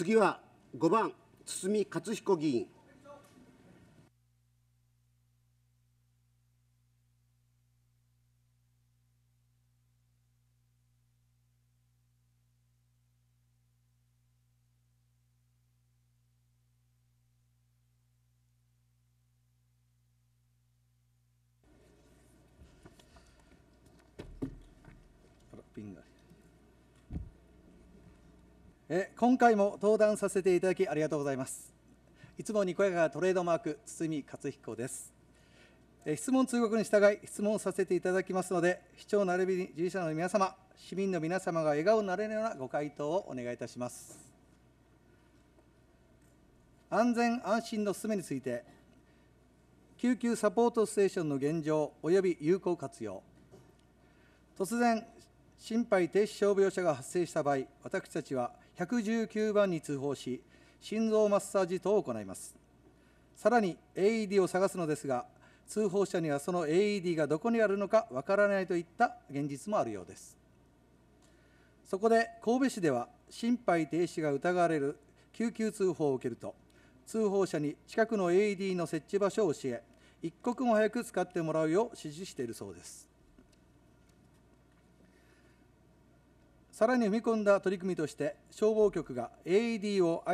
次は5番堤勝彦議員今回も登壇させていただきありがとうございますいつもにこやかトレードマーク堤勝彦です質問通告に従い質問させていただきますので市長並びに従事者の皆様市民の皆様が笑顔になれるようなご回答をお願いいたします安全安心の進めについて救急サポートステーションの現状及び有効活用突然心肺停止傷病者が発生した場合私たちは119番に通報し心臓マッサージ等を行いますさらに AED を探すのですが通報者にはその AED がどこにあるのかわからないといった現実もあるようですそこで神戸市では心肺停止が疑われる救急通報を受けると通報者に近くの AED の設置場所を教え一刻も早く使ってもらうよう指示しているそうですさらに踏み込んだ取り組みとして消防局が AED を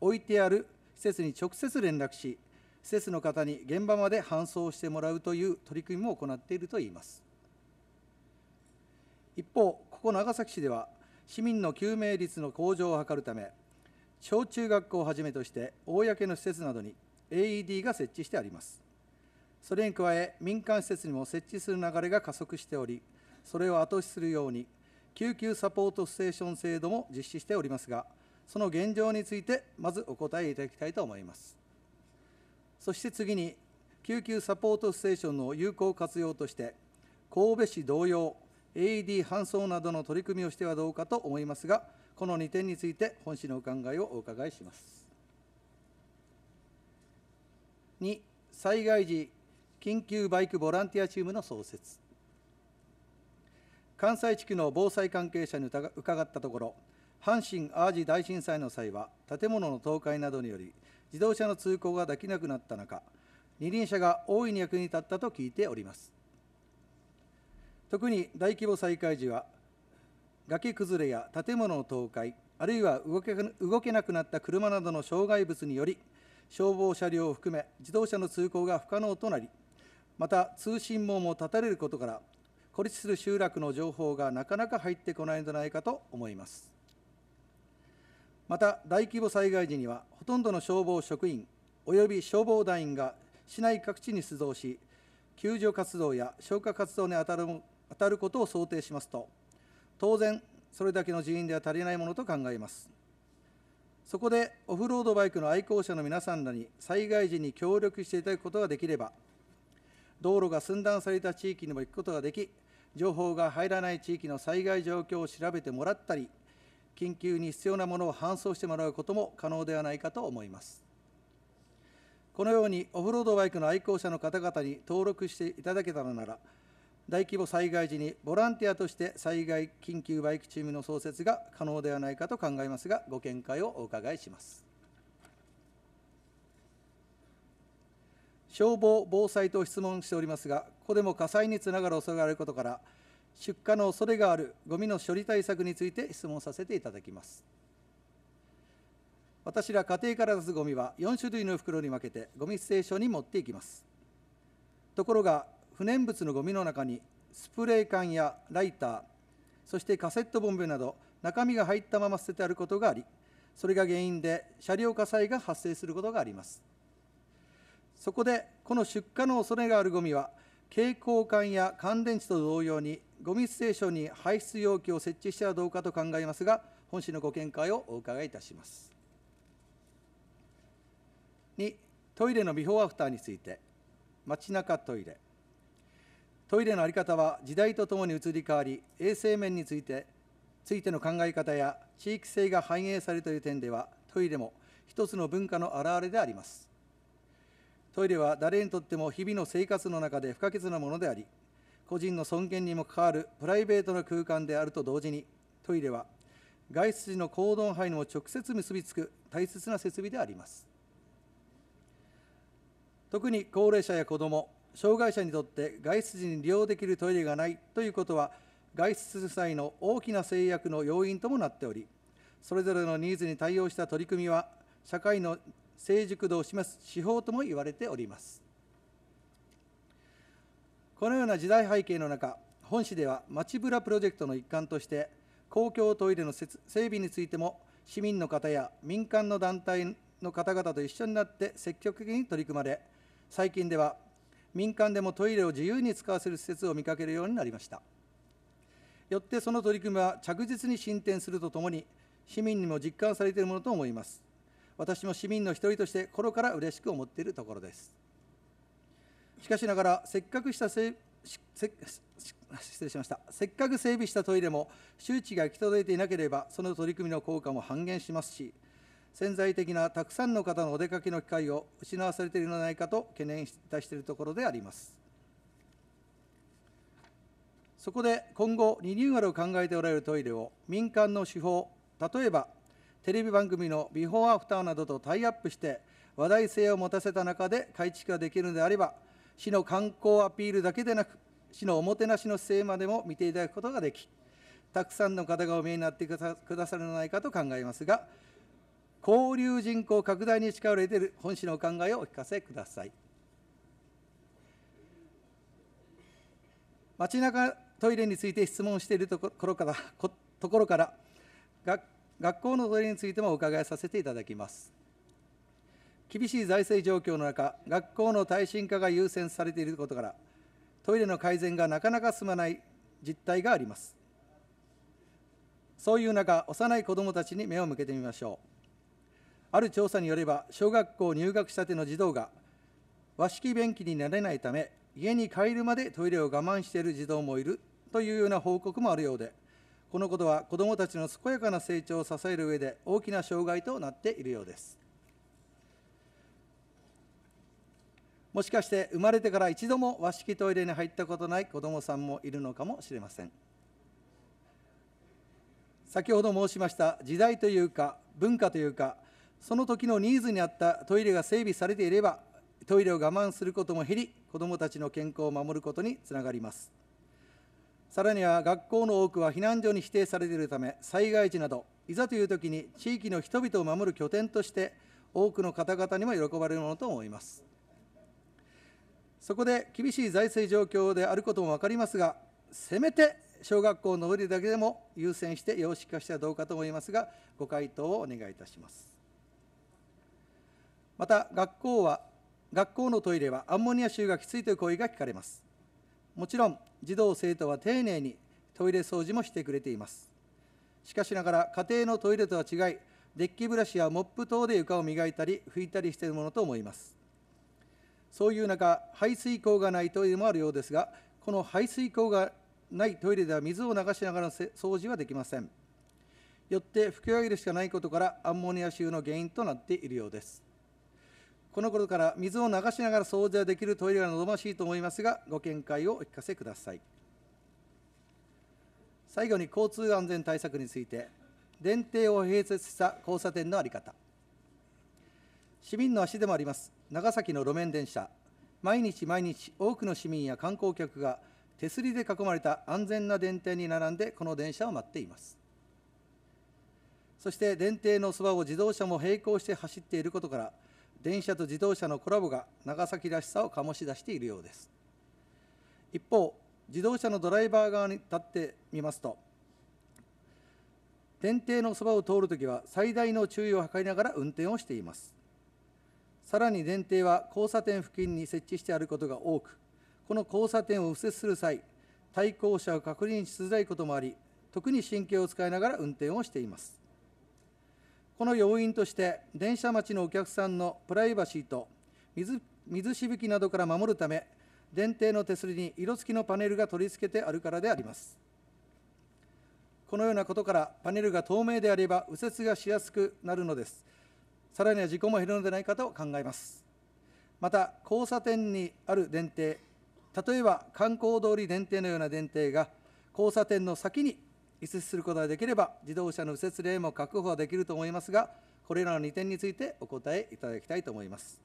置いてある施設に直接連絡し施設の方に現場まで搬送してもらうという取り組みも行っているといいます一方ここ長崎市では市民の救命率の向上を図るため小中学校をはじめとして公の施設などに AED が設置してありますそれに加え民間施設にも設置する流れが加速しておりそれを後押しするように救急サポートステーション制度も実施しておりますが、その現状について、まずお答えいただきたいと思います。そして次に、救急サポートステーションの有効活用として、神戸市同様、AED 搬送などの取り組みをしてはどうかと思いますが、この2点について、本市のお考えをお伺いします。2、災害時、緊急バイクボランティアチームの創設。関西地区の防災関係者に伺ったところ阪神・淡路大震災の際は建物の倒壊などにより自動車の通行ができなくなった中二輪車が大いに役に立ったと聞いております特に大規模災害時は崖崩れや建物の倒壊あるいは動け動けなくなった車などの障害物により消防車両を含め自動車の通行が不可能となりまた通信網も断たれることから孤立する集落の情報がなかなか入ってこないのではないかと思いますまた大規模災害時にはほとんどの消防職員および消防団員が市内各地に出動し救助活動や消火活動に当たる当たることを想定しますと当然それだけの人員では足りないものと考えますそこでオフロードバイクの愛好者の皆さんらに災害時に協力していただくことができれば道路が寸断された地域にも行くことができ情報が入らない地域の災害状況を調べてもらったり、緊急に必要なものを搬送してもらうことも可能ではないかと思います。このようにオフロードバイクの愛好者の方々に登録していただけたのなら、大規模災害時にボランティアとして災害緊急バイクチームの創設が可能ではないかと考えますが、ご見解をお伺いします。消防・防災と質問しておりますが、ここでも火災につながる恐れがあることから、出火の恐れがあるごみの処理対策について質問させていただきます。私ら家庭から出すゴミは4種類の袋に分けてゴミステーションに持っていきます。ところが、不燃物のごみの中にスプレー缶やライター、そしてカセットボンベなど中身が入ったまま捨ててあることがあり、それが原因で車両火災が発生することがあります。そこでこの出荷の恐れがあるごみは蛍光管や乾電池と同様にごみステーションに排出容器を設置したらどうかと考えますが本市のご見解をお伺いいたします2トイレのビフォーアフターについて街中トイレトイレの在り方は時代とともに移り変わり衛生面についてついての考え方や地域性が反映されるという点ではトイレも一つの文化の表れでありますトイレは誰にとっても日々の生活の中で不可欠なものであり、個人の尊厳にも関わるプライベートな空間であると同時に、トイレは外出時の行動範囲にも直接結びつく大切な設備であります。特に高齢者や子ども、障害者にとって外出時に利用できるトイレがないということは、外出する際の大きな制約の要因ともなっており、それぞれのニーズに対応した取り組みは、社会の成熟度を示す指標とも言われておりますこのような時代背景の中本市では町ぶらプロジェクトの一環として公共トイレの整備についても市民の方や民間の団体の方々と一緒になって積極的に取り組まれ最近では民間でもトイレを自由に使わせる施設を見かけるようになりましたよってその取り組みは着実に進展するとともに市民にも実感されているものと思います私も市民の一人として心から嬉しく思っているところですしかしながらせっかくしたせ失礼しましたせっかく整備したトイレも周知が行き届いていなければその取り組みの効果も半減しますし潜在的なたくさんの方のお出かけの機会を失わされているのではないかと懸念いたしているところでありますそこで今後リニューアルを考えておられるトイレを民間の手法例えばテレビ番組のビフォーアフターなどとタイアップして話題性を持たせた中で改築ができるのであれば市の観光アピールだけでなく市のおもてなしの姿勢までも見ていただくことができたくさんの方がお見えになってくださるのではないかと考えますが交流人口拡大に力を入れている本市のお考えをお聞かせください街中トイレについて質問しているところからところから学学校のそれについてもお伺いさせていただきます厳しい財政状況の中学校の耐震化が優先されていることからトイレの改善がなかなか進まない実態がありますそういう中幼い子どもたちに目を向けてみましょうある調査によれば小学校入学したての児童が和式便器になれないため家に帰るまでトイレを我慢している児童もいるというような報告もあるようでこのことは子どもたちの健やかな成長を支える上で大きな障害となっているようですもしかして生まれてから一度も和式トイレに入ったことない子どもさんもいるのかもしれません先ほど申しました時代というか文化というかその時のニーズに合ったトイレが整備されていればトイレを我慢することも減り子どもたちの健康を守ることにつながりますさらには学校の多くは避難所に指定されているため、災害時など、いざというときに地域の人々を守る拠点として、多くの方々にも喜ばれるものと思います。そこで厳しい財政状況であることも分かりますが、せめて小学校の上りだけでも優先して様式化してはどうかと思いますが、ご回答をお願いいたします。また、学校は、学校のトイレはアンモニア臭がきついという声が聞かれます。もちろん児童生徒は丁寧にトイレ掃除もしてくれていますしかしながら家庭のトイレとは違いデッキブラシやモップ等で床を磨いたり拭いたりしているものと思いますそういう中排水口がないトイレもあるようですがこの排水口がないトイレでは水を流しながらの掃除はできませんよって拭き上げるしかないことからアンモニア臭の原因となっているようですこの頃から水を流しながら掃除ができるトイレが望ましいと思いますがご見解をお聞かせください最後に交通安全対策について電停を併設した交差点の在り方市民の足でもあります長崎の路面電車毎日毎日多くの市民や観光客が手すりで囲まれた安全な電停に並んでこの電車を待っていますそして電停のそばを自動車も並行して走っていることから電車と自動車のコラボが長崎らしさを醸し出しているようです一方自動車のドライバー側に立ってみますと電停のそばを通るときは最大の注意を図りながら運転をしていますさらに電停は交差点付近に設置してあることが多くこの交差点を右折する際対向車を確認しづらいこともあり特に神経を使いながら運転をしていますこの要因として電車待ちのお客さんのプライバシーと水水しぶきなどから守るため電停の手すりに色付きのパネルが取り付けてあるからでありますこのようなことからパネルが透明であれば右折がしやすくなるのですさらには事故も減るのではないかと考えますまた交差点にある電停例えば観光通り電停のような電停が交差点の先に移設することができれば、自動車の右折例も確保できると思いますが、これらの2点についてお答えいただきたいと思います。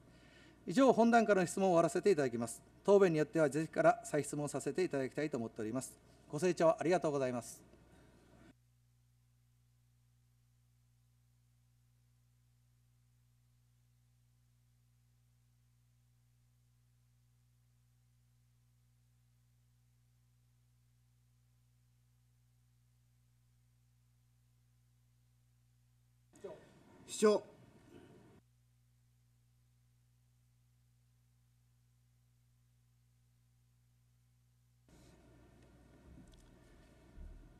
以上、本段からの質問を終わらせていただきます。答弁によっては、ぜひから再質問させていただきたいと思っております。ご清聴ありがとうございます。主張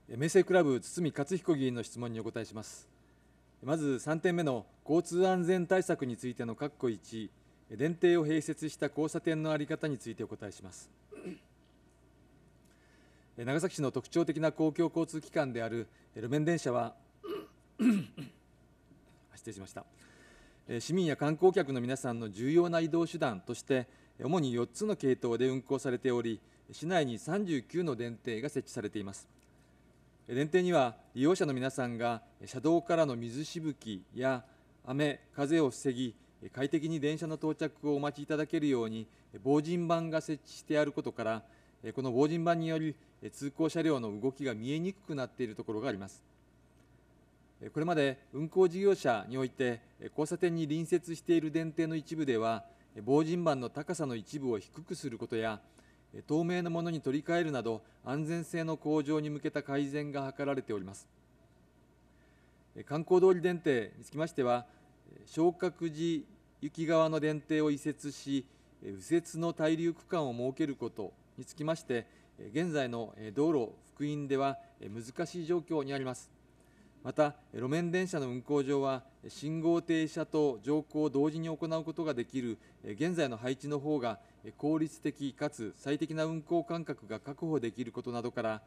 明星クラブ堤克彦議員の質問にお答えしますまず3点目の交通安全対策についての括弧1電停を併設した交差点のあり方についてお答えします長崎市の特徴的な公共交通機関である路面電車は失礼しました。市民や観光客の皆さんの重要な移動手段として、主に4つの系統で運行されており、市内に39の電停が設置されています。電停には、利用者の皆さんが車道からの水しぶきや雨、風を防ぎ、快適に電車の到着をお待ちいただけるように、防塵板が設置してあることから、この防塵板により、通行車両の動きが見えにくくなっているところがあります。これまで運行事業者において、交差点に隣接している電停の一部では、防塵板の高さの一部を低くすることや、透明なものに取り替えるなど、安全性の向上に向けた改善が図られております。観光通り電停につきましては、昇格時行き側の電停を移設し、右折の滞留区間を設けることにつきまして、現在の道路、福音では難しい状況にあります。また路面電車の運行上は信号停車と乗降を同時に行うことができる現在の配置の方が効率的かつ最適な運行間隔が確保できることなどから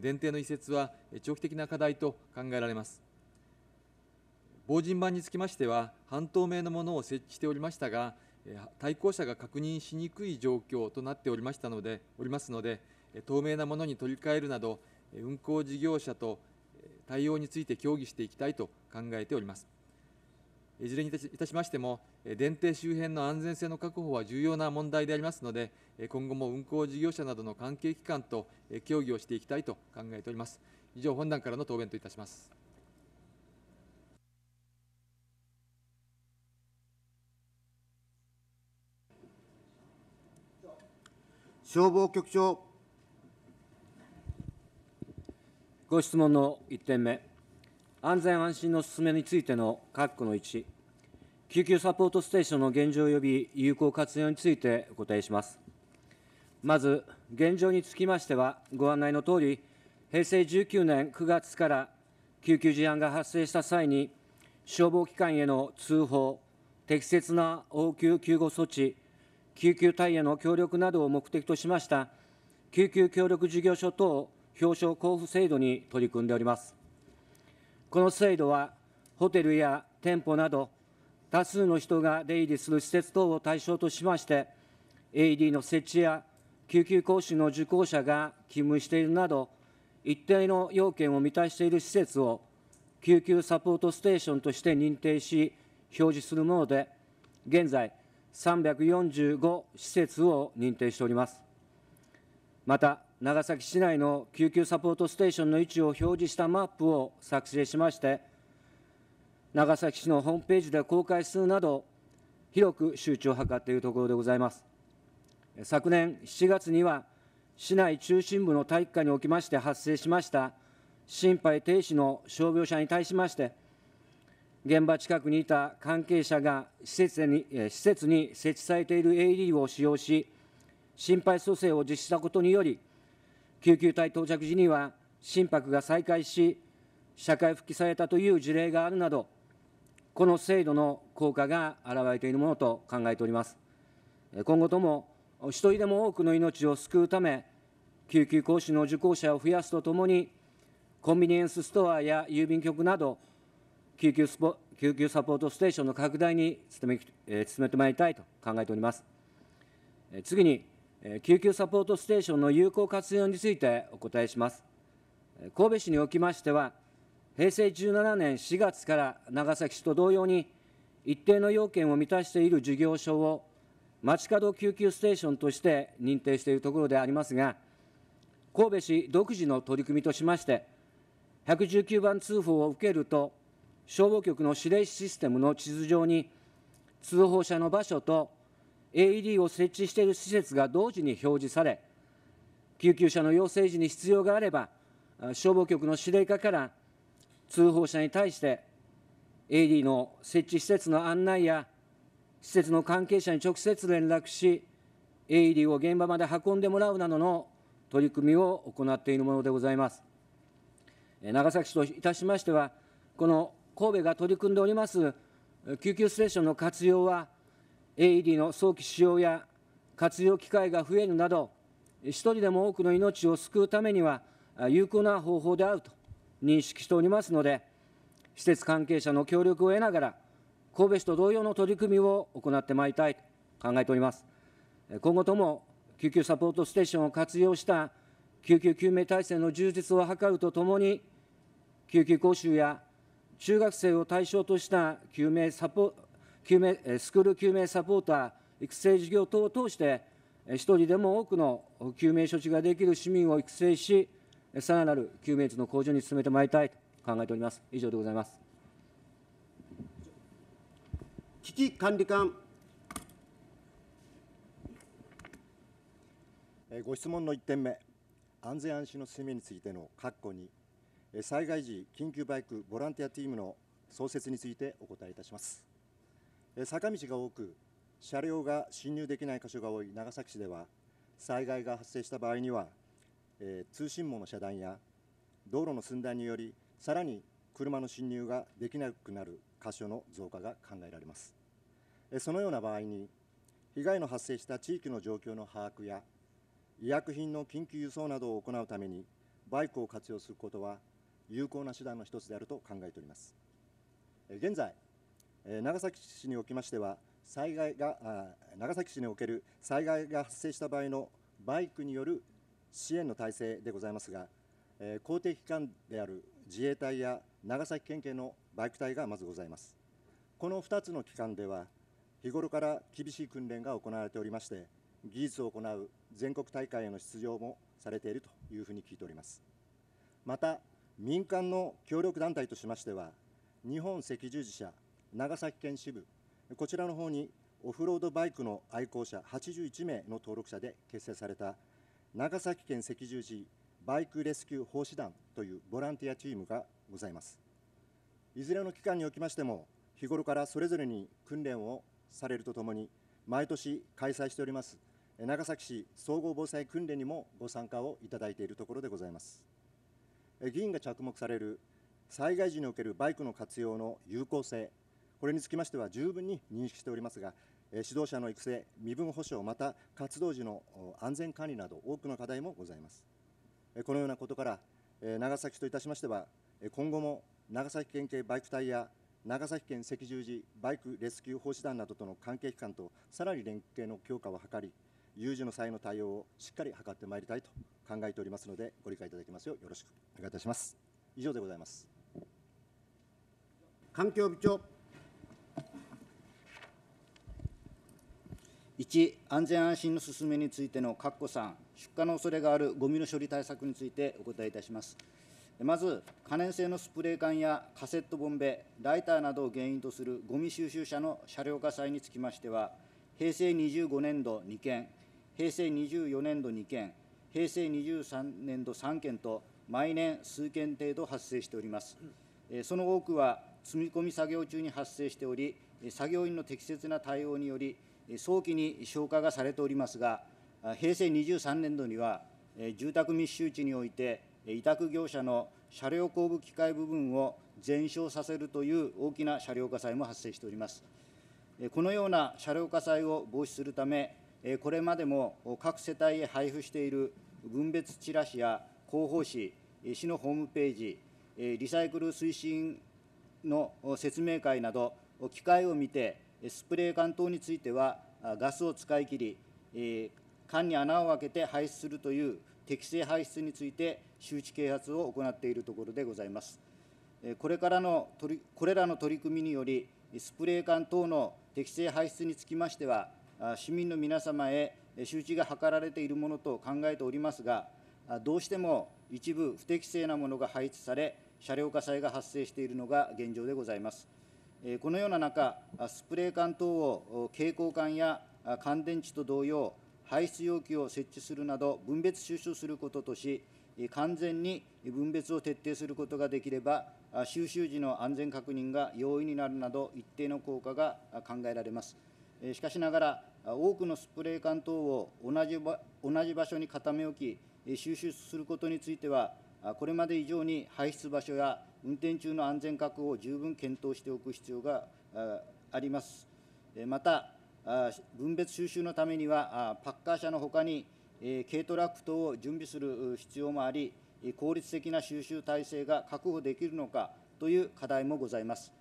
電停の移設は長期的な課題と考えられます防塵板につきましては半透明のものを設置しておりましたが対向車が確認しにくい状況となっておりましたのでおりますので透明なものに取り替えるなど運行事業者と対応について協議していきたいと考えております。いずれにいたしましても、電停周辺の安全性の確保は重要な問題でありますので、今後も運行事業者などの関係機関と協議をしていきたいと考えております。以上、本段からの答弁といたします。消防局長。ご質問の1点目、安全安心の進めについての括弧の1、救急サポートステーションの現状及び有効活用についてお答えします。まず、現状につきましては、ご案内のとおり、平成19年9月から救急事案が発生した際に、消防機関への通報、適切な応急救護措置、救急隊への協力などを目的としました救急協力事業所等表彰交付制度に取り組んでおります。この制度は、ホテルや店舗など、多数の人が出入りする施設等を対象としまして、AED の設置や救急講習の受講者が勤務しているなど、一定の要件を満たしている施設を、救急サポートステーションとして認定し、表示するもので、現在、345施設を認定しております。また、長崎市内の救急サポートステーションの位置を表示したマップを作成しまして、長崎市のホームページで公開するなど、広く周知を図っているところでございます。昨年7月には、市内中心部の体育館におきまして発生しました心肺停止の傷病者に対しまして、現場近くにいた関係者が施設に施設に設置されている AED を使用し、心肺蘇生を実施したことにより、救急隊到着時には心拍が再開し、社会復帰されたという事例があるなど、この制度の効果が現れているものと考えております。今後とも、一人でも多くの命を救うため、救急講師の受講者を増やすとともに、コンビニエンスストアや郵便局など、救急スポ救急サポートステーションの拡大に努め,、え努めてまいりたいと考えております。次に救急サポートステーションの有効活用についてお答えします。神戸市におきましては、平成17年4月から長崎市と同様に、一定の要件を満たしている事業所を街角救急ステーションとして認定しているところでありますが、神戸市独自の取り組みとしまして、119番通報を受けると、消防局の指令システムの地図上に、通報者の場所と AED を設置している施設が同時に表示され、救急車の要請時に必要があれば、消防局の司令課から通報者に対して、AED の設置施設の案内や、施設の関係者に直接連絡し、AED を現場まで運んでもらうなどの取り組みを行っているものでございます。長崎市といたしましては、この神戸が取り組んでおります救急ステーションの活用は、AED の早期使用や活用機会が増えるなど、一人でも多くの命を救うためには、有効な方法であると認識しておりますので、施設関係者の協力を得ながら、神戸市と同様の取り組みを行ってまいりたいと考えております。今後とも救急サポートステーションを活用した救急救命体制の充実を図るとともに、救急講習や中学生を対象とした救命サポ救命スクール救命サポーター育成事業等を通して、一人でも多くの救命処置ができる市民を育成し、さらなる救命率の向上に進めてまいりたいと考えております。以上でございます。危機管理官。ご質問の1点目、安全安心の進めについての括弧に、災害時緊急バイクボランティアチームの創設についてお答えいたします。坂道が多く、車両が進入できない箇所が多い長崎市では、災害が発生した場合には、え通信網の遮断や道路の寸断により、さらに車の進入ができなくなる箇所の増加が考えられます。そのような場合に、被害の発生した地域の状況の把握や、医薬品の緊急輸送などを行うために、バイクを活用することは有効な手段の一つであると考えております。現在長崎市におきましては災害が長崎市における災害が発生した場合のバイクによる支援の体制でございますが、え公的機関である自衛隊や長崎県警のバイク隊がまずございます。この2つの機関では、日頃から厳しい訓練が行われておりまして、技術を行う全国大会への出場もされているというふうに聞いております。また、民間の協力団体としましては、日本赤十字社長崎県支部、こちらの方にオフロードバイクの愛好者81名の登録者で結成された長崎県赤十字バイクレスキュー奉仕団というボランティアチームがございます。いずれの機関におきましても、日頃からそれぞれに訓練をされるとともに、毎年開催しております長崎市総合防災訓練にもご参加をいただいているところでございます。議員が着目される災害時におけるバイクの活用の有効性これにつきましては十分に認識しておりますが、指導者の育成、身分保障、また活動時の安全管理など、多くの課題もございます。このようなことから、長崎といたしましては、今後も長崎県警バイク隊や長崎県赤十字バイクレスキュー奉仕団などとの関係機関とさらに連携の強化を図り、有事の際の対応をしっかり図ってまいりたいと考えておりますので、ご理解いただきますようよろしくお願いいたします。以上でございます。環境部長1、安全安心の進めについての括弧3、出荷の恐れがあるごみの処理対策についてお答えいたします。まず、可燃性のスプレー缶やカセットボンベ、ライターなどを原因とするごみ収集車の車両火災につきましては、平成25年度2件、平成24年度2件、平成23年度3件と、毎年数件程度発生しております。その多くは積み込み作業中に発生しており、作業員の適切な対応により、早期に消火がされておりますが、平成23年度には、住宅密集地において、委託業者の車両後部機械部分を全焼させるという大きな車両火災も発生しております。このような車両火災を防止するため、これまでも各世帯へ配布している分別チラシや広報誌、市のホームページ、リサイクル推進の説明会など、機会を見て、スプレー缶等については、ガスを使い切り、缶に穴を開けて排出するという適正排出について、周知啓発を行っているところでございます。これからの取りこれらの取り組みにより、スプレー缶等の適正排出につきましては、市民の皆様へ周知が図られているものと考えておりますが、どうしても一部不適正なものが排出され、車両火災が発生しているのが現状でございます。このような中、スプレー缶等を蛍光管や乾電池と同様、排出容器を設置するなど、分別収集することとし、完全に分別を徹底することができれば、収集時の安全確認が容易になるなど、一定の効果が考えられます。しかしながら、多くのスプレー缶等を同じ場所に固め置き、収集することについては、これまで以上に排出場所や運転中の安全確保を十分検討しておく必要があります。また、分別収集のためには、パッカー車のほかに、軽トラック等を準備する必要もあり、効率的な収集体制が確保できるのかという課題もございます。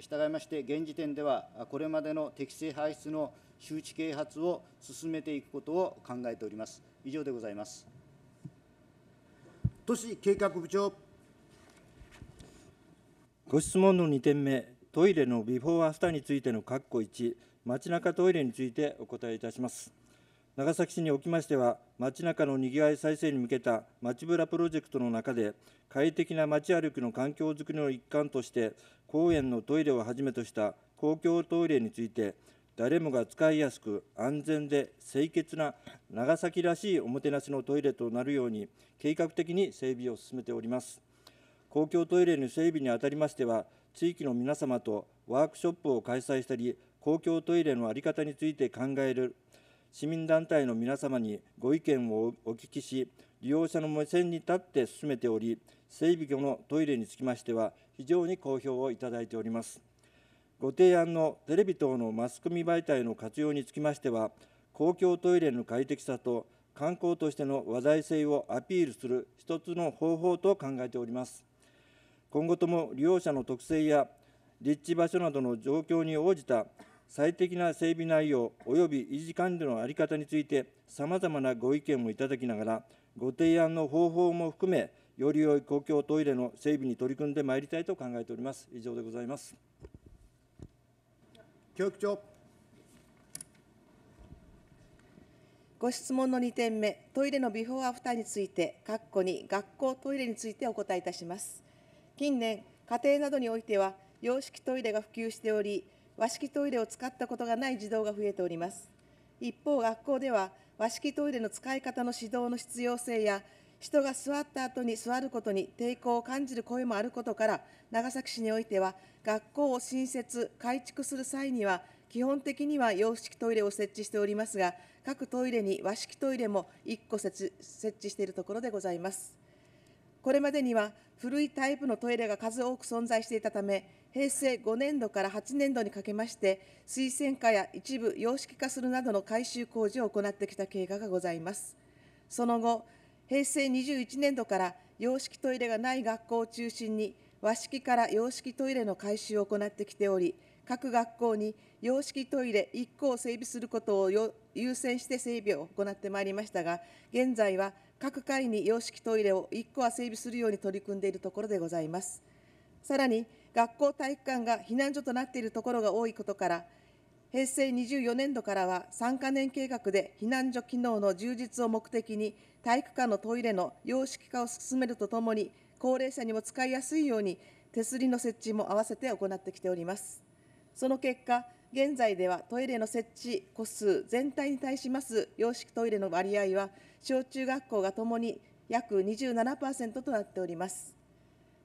したがいまして、現時点では、これまでの適正排出の周知啓発を進めていくことを考えております。以上でございます。都市計画部長ご質問の2点目、トイレのビフォーアフターについての括弧1、街中トイレについてお答えいたします。長崎市におきましては、街中のにぎわい再生に向けた街ぶらプロジェクトの中で、快適な街歩きの環境づくりの一環として、公園のトイレをはじめとした公共トイレについて、誰もが使いやすく安全で清潔な長崎らしいおもてなしのトイレとなるように計画的に整備を進めております公共トイレの整備にあたりましては地域の皆様とワークショップを開催したり公共トイレの在り方について考える市民団体の皆様にご意見をお聞きし利用者の目線に立って進めており整備後のトイレにつきましては非常に好評をいただいておりますご提案のテレビ等のマスコミ媒体の活用につきましては、公共トイレの快適さと観光としての話題性をアピールする一つの方法と考えております。今後とも利用者の特性や立地場所などの状況に応じた最適な整備内容及び維持管理の在り方について、さまざまなご意見をいただきながら、ご提案の方法も含め、より良い公共トイレの整備に取り組んでまいりたいと考えております。以上でございます。教育長。ご質問の2点目、トイレのビフォーアフターについて、括弧に学校トイレについてお答えいたします。近年、家庭などにおいては、洋式トイレが普及しており、和式トイレを使ったことがない児童が増えております。一方、学校では和式トイレの使い方の指導の必要性や人が座った後に座ることに抵抗を感じる声もあることから長崎市においては学校を新設改築する際には基本的には洋式トイレを設置しておりますが各トイレに和式トイレも1個設置しているところでございますこれまでには古いタイプのトイレが数多く存在していたため平成5年度から8年度にかけまして水洗化や一部洋式化するなどの改修工事を行ってきた経過がございますその後平成21年度から洋式トイレがない学校を中心に和式から洋式トイレの改修を行ってきており各学校に洋式トイレ1個を整備することを優先して整備を行ってまいりましたが現在は各階に洋式トイレを1個は整備するように取り組んでいるところでございますさらに学校体育館が避難所となっているところが多いことから平成24年度からは3か年計画で避難所機能の充実を目的に体育館のトイレの様式化を進めるとともに、高齢者にも使いやすいように、手すりの設置も合わせて行ってきております。その結果、現在ではトイレの設置個数全体に対します洋式トイレの割合は、小中学校がともに約27%となっております。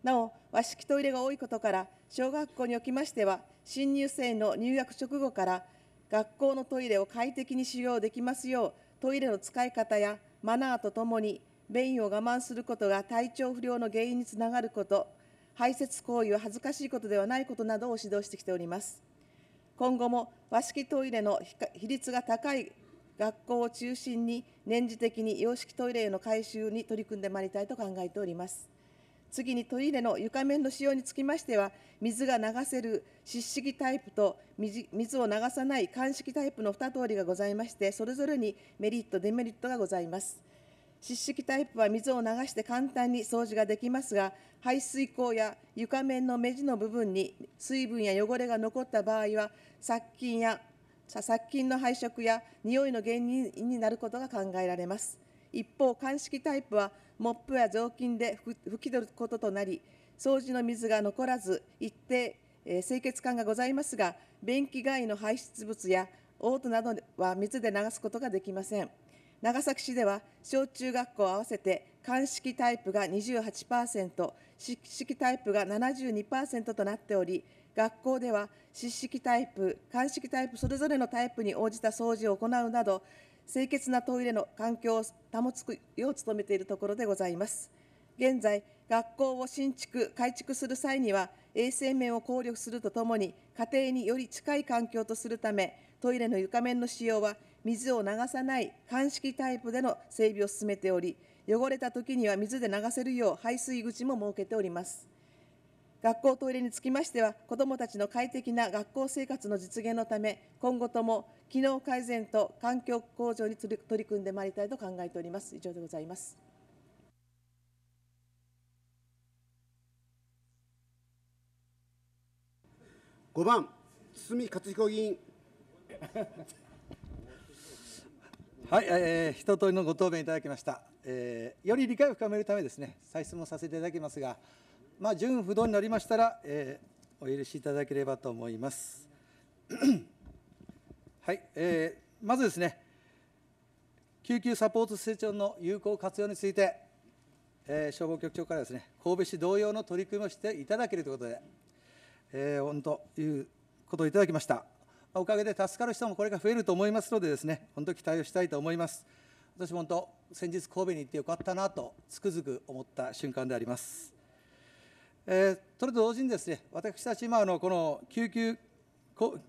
なお、和式トイレが多いことから、小学校におきましては、新入生の入学直後から、学校のトイレを快適に使用できますよう、トイレの使い方やマナーとともに便意を我慢することが体調不良の原因につながること排泄行為は恥ずかしいことではないことなどを指導してきております今後も和式トイレの比率が高い学校を中心に年次的に洋式トイレへの改修に取り組んでまいりたいと考えております。次にトイレの床面の使用につきましては、水が流せる湿式タイプと水を流さない乾式タイプの2通りがございまして、それぞれにメリット、デメリットがございます。湿式タイプは水を流して簡単に掃除ができますが、排水口や床面の目地の部分に水分や汚れが残った場合は、殺菌や殺菌の配色や匂いの原因になることが考えられます。一方、乾式タイプはモップや雑巾で拭き取ることとなり、掃除の水が残らず、一定、清潔感がございますが、便器外の排出物や嘔吐などは水で流すことができません。長崎市では、小中学校合わせて鑑識タイプが28%、湿式タイプが72%となっており、学校では湿式タイプ、鑑識タイプそれぞれのタイプに応じた掃除を行うなど、清潔なトイレの環境を保つよう努めているところでございます。現在、学校を新築・改築する際には、衛生面を考慮するとともに、家庭により近い環境とするため、トイレの床面の使用は、水を流さない乾式タイプでの整備を進めており、汚れた時には水で流せるよう、排水口も設けております。学校トイレにつきましては、子どもたちの快適な学校生活の実現のため、今後とも機能改善と環境向上に取り組んでまいりたいと考えております。以上でございます。5番、堤克彦議員。はい、えー、一通りのご答弁いただきました、えー、より理解を深めるためですね、再質問させていただきますが、まあ、不動になりましたら、えー、お許しいただければと思います。はい、えー、まずですね、救急サポート施設の有効活用について、えー、消防局長からですね、神戸市同様の取り組みをしていただけるということで、えー、本当いうことをいただきました。おかげで助かる人もこれが増えると思いますのでですね、本当期待をしたいと思います。私も本当、先日神戸に行ってよかったなとつくづく思った瞬間であります。えー、それと同時にですね、私たち今のこの救急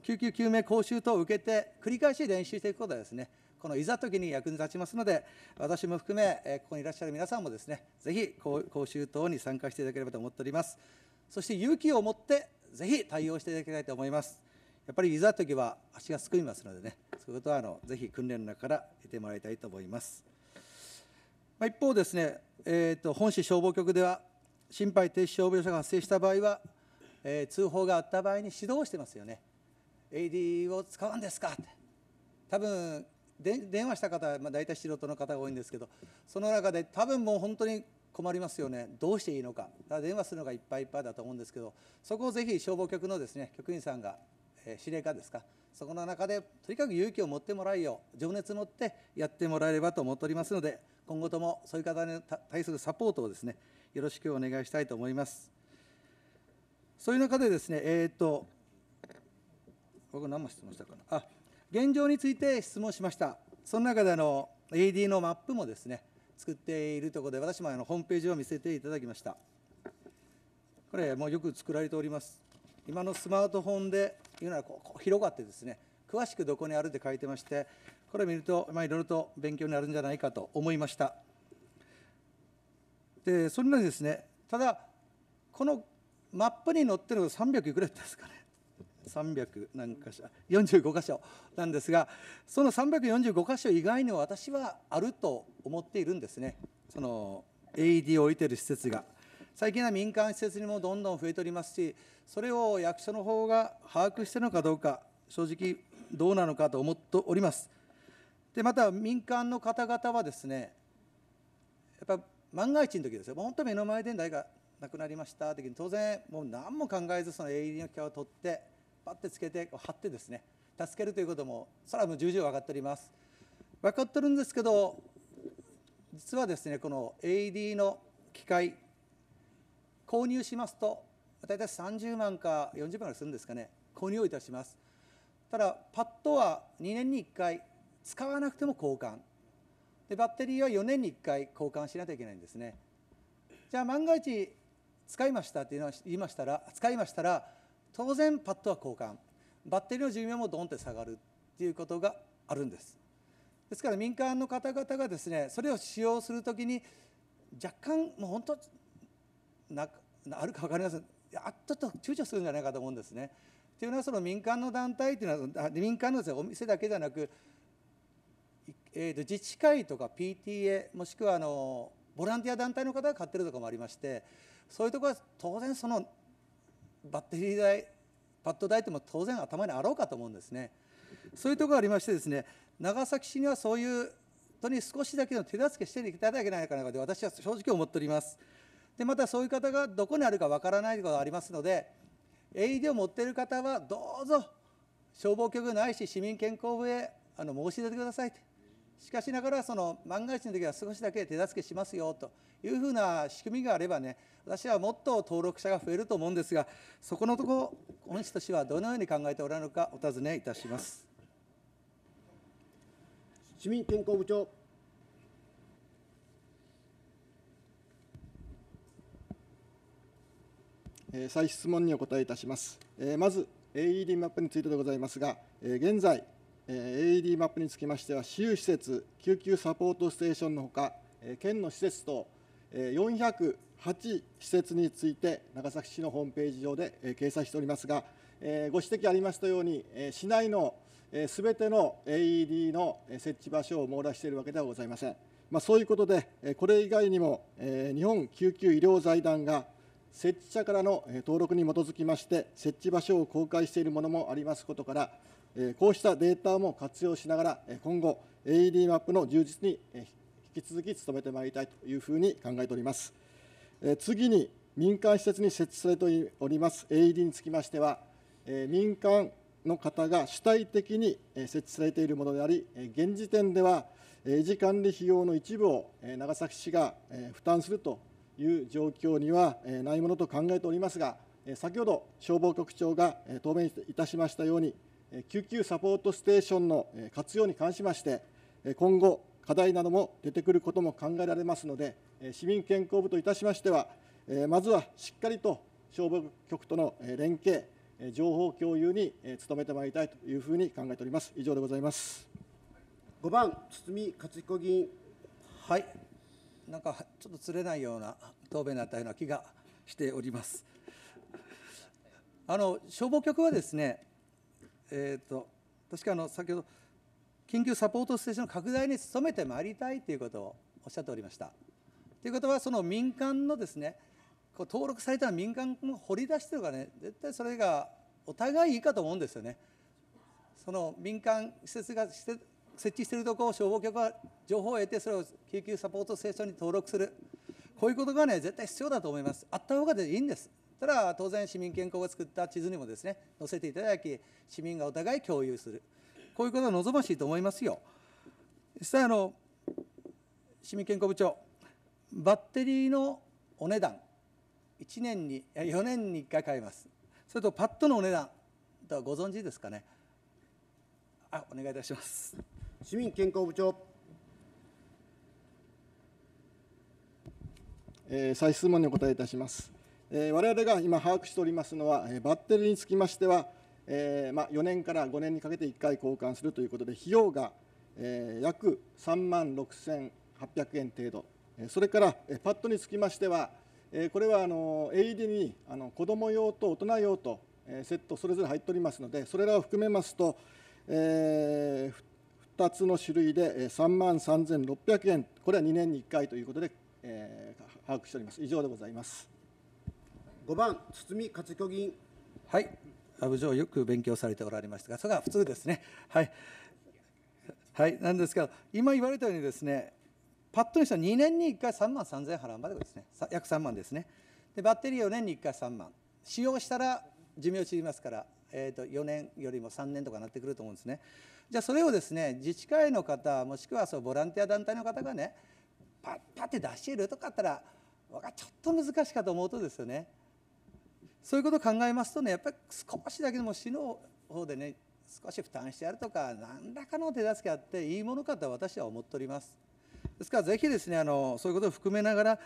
救急救命講習等を受けて、繰り返し練習していくことはですね、このいざときに役に立ちますので、私も含め、えー、ここにいらっしゃる皆さんもですね、ぜひ講習等に参加していただければと思っております。そして勇気を持って、ぜひ対応していただきたいと思います。やっぱりいざときは足がすくみますのでね、そういうことはあのぜひ訓練の中から得てもらいたいと思います。まあ、一方ですね、えーと本市消防局では心肺停止傷病者が発生した場合は、えー、通報があった場合に指導してますよね AD を使うんですかって多分電話した方は、まあ、大体素人の方が多いんですけどその中で多分もう本当に困りますよねどうしていいのかただ電話するのがいっぱいいっぱいだと思うんですけどそこをぜひ消防局のですね局員さんが、えー、司令官ですかそこの中でとにかく勇気を持ってもらいよう情熱を持ってやってもらえればと思っておりますので今後ともそういう方に対するサポートをですねよろしくお願いしたいと思います。そういう中でですね、えっ、と、僕何も質問したかな。あ、現状について質問しました。その中であの AD のマップもですね、作っているところで、私もあのホームページを見せていただきました。これ、もうよく作られております。今のスマートフォンで言うならこう広がってですね、詳しくどこにあるって書いてまして、これを見ると、まあ、いろいろと勉強になるんじゃないかと思いました。でそれなりですねただこのマップに載ってるのが300いくらですかね300何箇所45箇所なんですがその345箇所以外にも私はあると思っているんですねその AED を置いてる施設が最近は民間施設にもどんどん増えておりますしそれを役所の方が把握しているのかどうか正直どうなのかと思っておりますでまた民間の方々はですねやっぱ万が一の時ですよ本当目の前で誰が亡くなりました時に当然もう何も考えずその AED の機械を取ってパってつけて貼ってですね助けるということもそれはもう重々分かっております分かってるんですけど実はですねこの AD の機械購入しますと大体30万か40万ぐらいするんですかね購入をいたしますただパッドは2年に1回使わなくても交換でバッテリーは4年に1回交換しなきゃいけないんですねじゃあ万が一使いましたっていうのは言いましたら使いましたら当然パッドは交換バッテリーの寿命もドンって下がるっていうことがあるんですですから民間の方々がですねそれを使用するときに若干もう本当なあるか分かりませんやっとと躊躇するんじゃないかと思うんですね。というのはその民間の団体というのは民間のです、ね、お店だけじゃなくえー、と自治会とか PTA もしくはあのボランティア団体の方が買ってるとかもありましてそういうところは当然そのバッテリー代パッド代っても当然頭にあろうかと思うんですね。そういうところがありましてですね長崎市にはそういう本に少しだけの手助けしていただけないかなと私は正直思っております。でまたそういう方がどこにあるかわからないことがありますので AED を持っている方はどうぞ消防局ないし市民健康部へあの申し出てくださいとしかしながらその万が一の時は少しだけ手助けしますよというふうな仕組みがあればね私はもっと登録者が増えると思うんですがそこのところ本市としてはどのように考えておられるかお尋ねいたします。市民健康部長再質問にお答えいたします。まず AED マップについてでございますが、現在、AED マップにつきましては、私有施設、救急サポートステーションのほか、県の施設と408施設について、長崎市のホームページ上で掲載しておりますが、ご指摘ありましたように、市内のすべての AED の設置場所を網羅しているわけではございません。まあ、そういうことで、これ以外にも、日本救急医療財団が設置者からの登録に基づきまして、設置場所を公開しているものもありますことから、こうしたデータも活用しながら、今後、AED マップの充実に引き続き努めてまいりたいというふうに考えております。次に、民間施設に設置されております AED につきましては、民間の方が主体的に設置されているものであり、現時点では維持管理費用の一部を長崎市が負担するという状況にはないものと考えておりますが、先ほど消防局長が答弁いたしましたように、救急サポートステーションの活用に関しまして、今後、課題なども出てくることも考えられますので、市民健康部といたしましては、まずはしっかりと消防局との連携、情報共有に努めてまいりたいというふうに考えております。以上でございます。5番、堤克彦議員。はい、なんかちょっと釣れないような答弁だったような気がしております。あの消防局はですねえーと、確かあの先ほど緊急サポートステーションの拡大に努めてまいりたいということをおっしゃっておりました。ということはその民間のですねこう登録された民間を掘り出してるかね絶対それがお互いいいかと思うんですよね。その民間施設が設置しているところ消防局は情報を得てそれを救急サポートステーションに登録するこういうことがね絶対必要だと思いますあった方がいいんですただ、当然、市民健康が作った地図にもですね載せていただき、市民がお互い共有する、こういうことは望ましいと思いますよ。実際あの市民健康部長、バッテリーのお値段、1年に、4年に1回買います、それとパッドのお値段とご存知ですかね。あお願いいたします。市民健康部長えー、再質問にお答えいたします。え我々が今把握しておりますのは、えバッテリーにつきましては、えま4年から5年にかけて1回交換するということで、費用が、え約3万6800円程度、それから、えパッドにつきましては、えこれはあの AED にあの子ども用と大人用と、えセットそれぞれ入っておりますので、それらを含めますと、え2つの種類で3万3600円、これは2年に1回ということで、え把握しております。以上でございます。5番堤克彦議員はい阿部城よく勉強されておられましたがそれが普通ですねはいはいなんですけど今言われたようにですねパッとにした2年に1回3万3000円払うまでですね約3万ですねでバッテリー4年に1回3万使用したら寿命縮みますから、えー、と4年よりも3年とかなってくると思うんですねじゃあそれをですね自治会の方もしくはそうボランティア団体の方がねパッパッて出しているとかあったらちょっと難しいかと思うとですよねそういうことを考えますとねやっぱり少しだけでも死の方でね少し負担してやるとか何らかの手助けあっていいものかと私は思っております。ですからぜひですねあのそういうことを含めながら、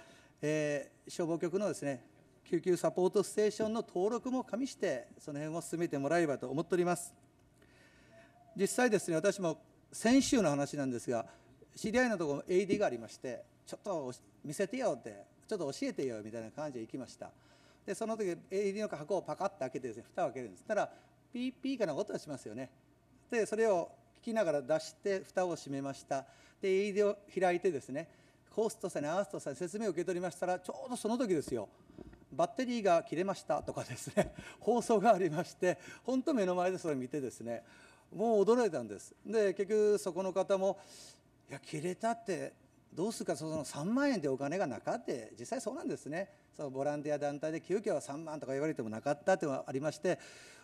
えー、消防局のですね救急サポートステーションの登録も加味してその辺を進めてもらえればと思っております。実際ですね私も先週の話なんですが知り合いのところ AD がありましてちょっと見せてよってちょっと教えてよみたいな感じで行きました。でその時入りの箱をパカッと開けてですね蓋を開けるんですたらピーピーかな音がしますよねでそれを聞きながら出して蓋を閉めましたで AED を開いてですねホストさんにアーストさんに説明を受け取りましたらちょうどその時ですよバッテリーが切れましたとかですね 放送がありまして本当目の前でそれを見てですねもう驚いたんですで結局そこの方もいや切れたってどうするかその3万円でお金がなかって実際そうなんですねそのボランティア団体で給給は3万とか言われてもなかったというのがありまして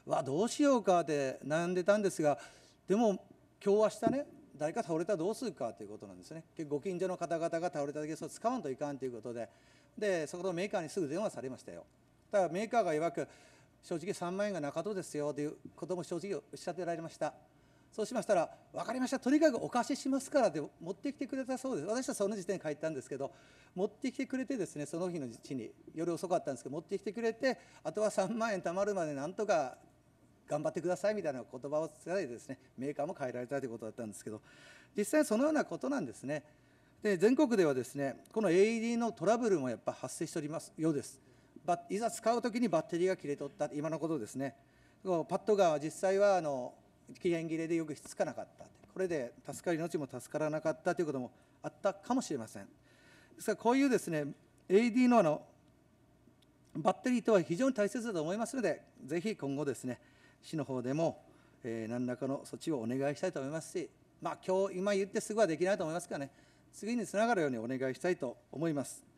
わどうしようかって悩んでたんですがでも今日明日ね誰か倒れたらどうするかということなんですねご近所の方々が倒れた時それ使わんといかんということででそこのメーカーにすぐ電話されましたよだメーカーがいわく正直3万円がなかですよということも正直おっしゃってられましたそうしましたら「分かりましたとにかくお貸ししますから」で持ってきてくれたそうです私はその時点で帰ったんですけど持ってきてくれてですねその日のうちに夜遅かったんですけど持ってきてくれてあとは3万円貯まるまでなんとか頑張ってくださいみたいな言葉を伝えてですねメーカーも変えられたということだったんですけど実際そのようなことなんですねで全国ではですねこの AED のトラブルもやっぱ発生しておりますようですいざ使うときにバッテリーが切れとった今のことですねパッドガンは実際はあの期限切れでよくしつかなかったこれで助かる命も助からなかったということもあったかもしれませんですからこういうですね AD のあのバッテリーとは非常に大切だと思いますのでぜひ今後ですね市の方でも、えー、何らかの措置をお願いしたいと思いますしまあ今日今言ってすぐはできないと思いますからね次につながるようにお願いしたいと思います。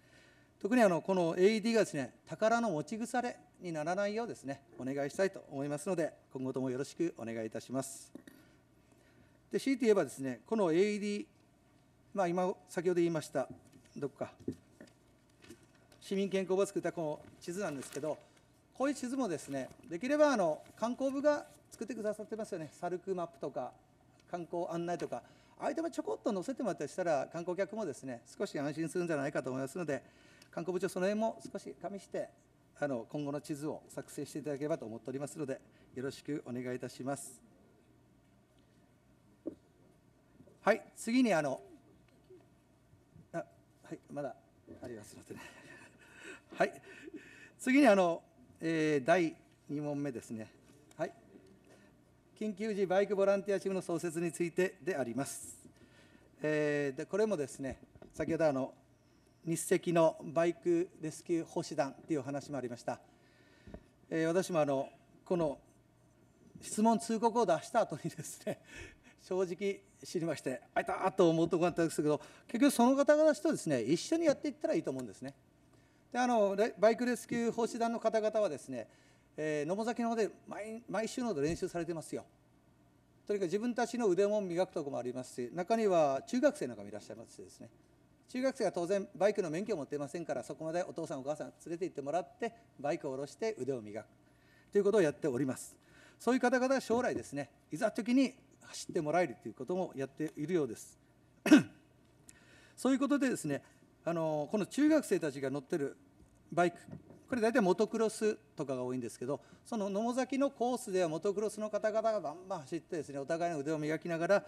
特にあのこの AED がですね宝の持ち腐れにならないようですねお願いしたいと思いますので今後ともよろしくお願いいたしますで強いて言えばですねこの AED まあ今先ほど言いましたどこか市民健康簿を作ったこの地図なんですけどこういう地図もですねできればあの観光部が作ってくださってますよねサルクマップとか観光案内とかああいうちょこっと載せてもらったりしたら観光客もですね少し安心するんじゃないかと思いますので観光部長、その辺も少し加味して、あの今後の地図を作成していただければと思っておりますので、よろしくお願いいたします。はい、次にあの、あはい、まだありますのでね。はい、次にあの、えー、第2問目ですね。はい、緊急時バイクボランティアチームの創設についてであります。えー、でこれもですね、先ほどあの日赤のバイクレスキュー奉仕団という話もありました、えー、私もあのこの質問通告を出した後にですね 正直知りましてあいたと思うとこだったんですけど結局その方々とですね一緒にやっていったらいいと思うんですねであのバイクレスキュー奉仕団の方々はですね、えー、野茂崎の方で毎毎週の練習されてますよとにかく自分たちの腕も磨くところもありますし中には中学生なんかもいらっしゃいますしですね中学生は当然バイクの免許を持っていませんからそこまでお父さんお母さん連れて行ってもらってバイクを下ろして腕を磨くということをやっておりますそういう方々は将来ですねいざ時に走ってもらえるということもやっているようです そういうことでですねあのこの中学生たちが乗ってるバイクぱり大体モトクロスとかが多いんですけどその野茂崎のコースではモトクロスの方々がバンバン走ってですねお互いの腕を磨きながら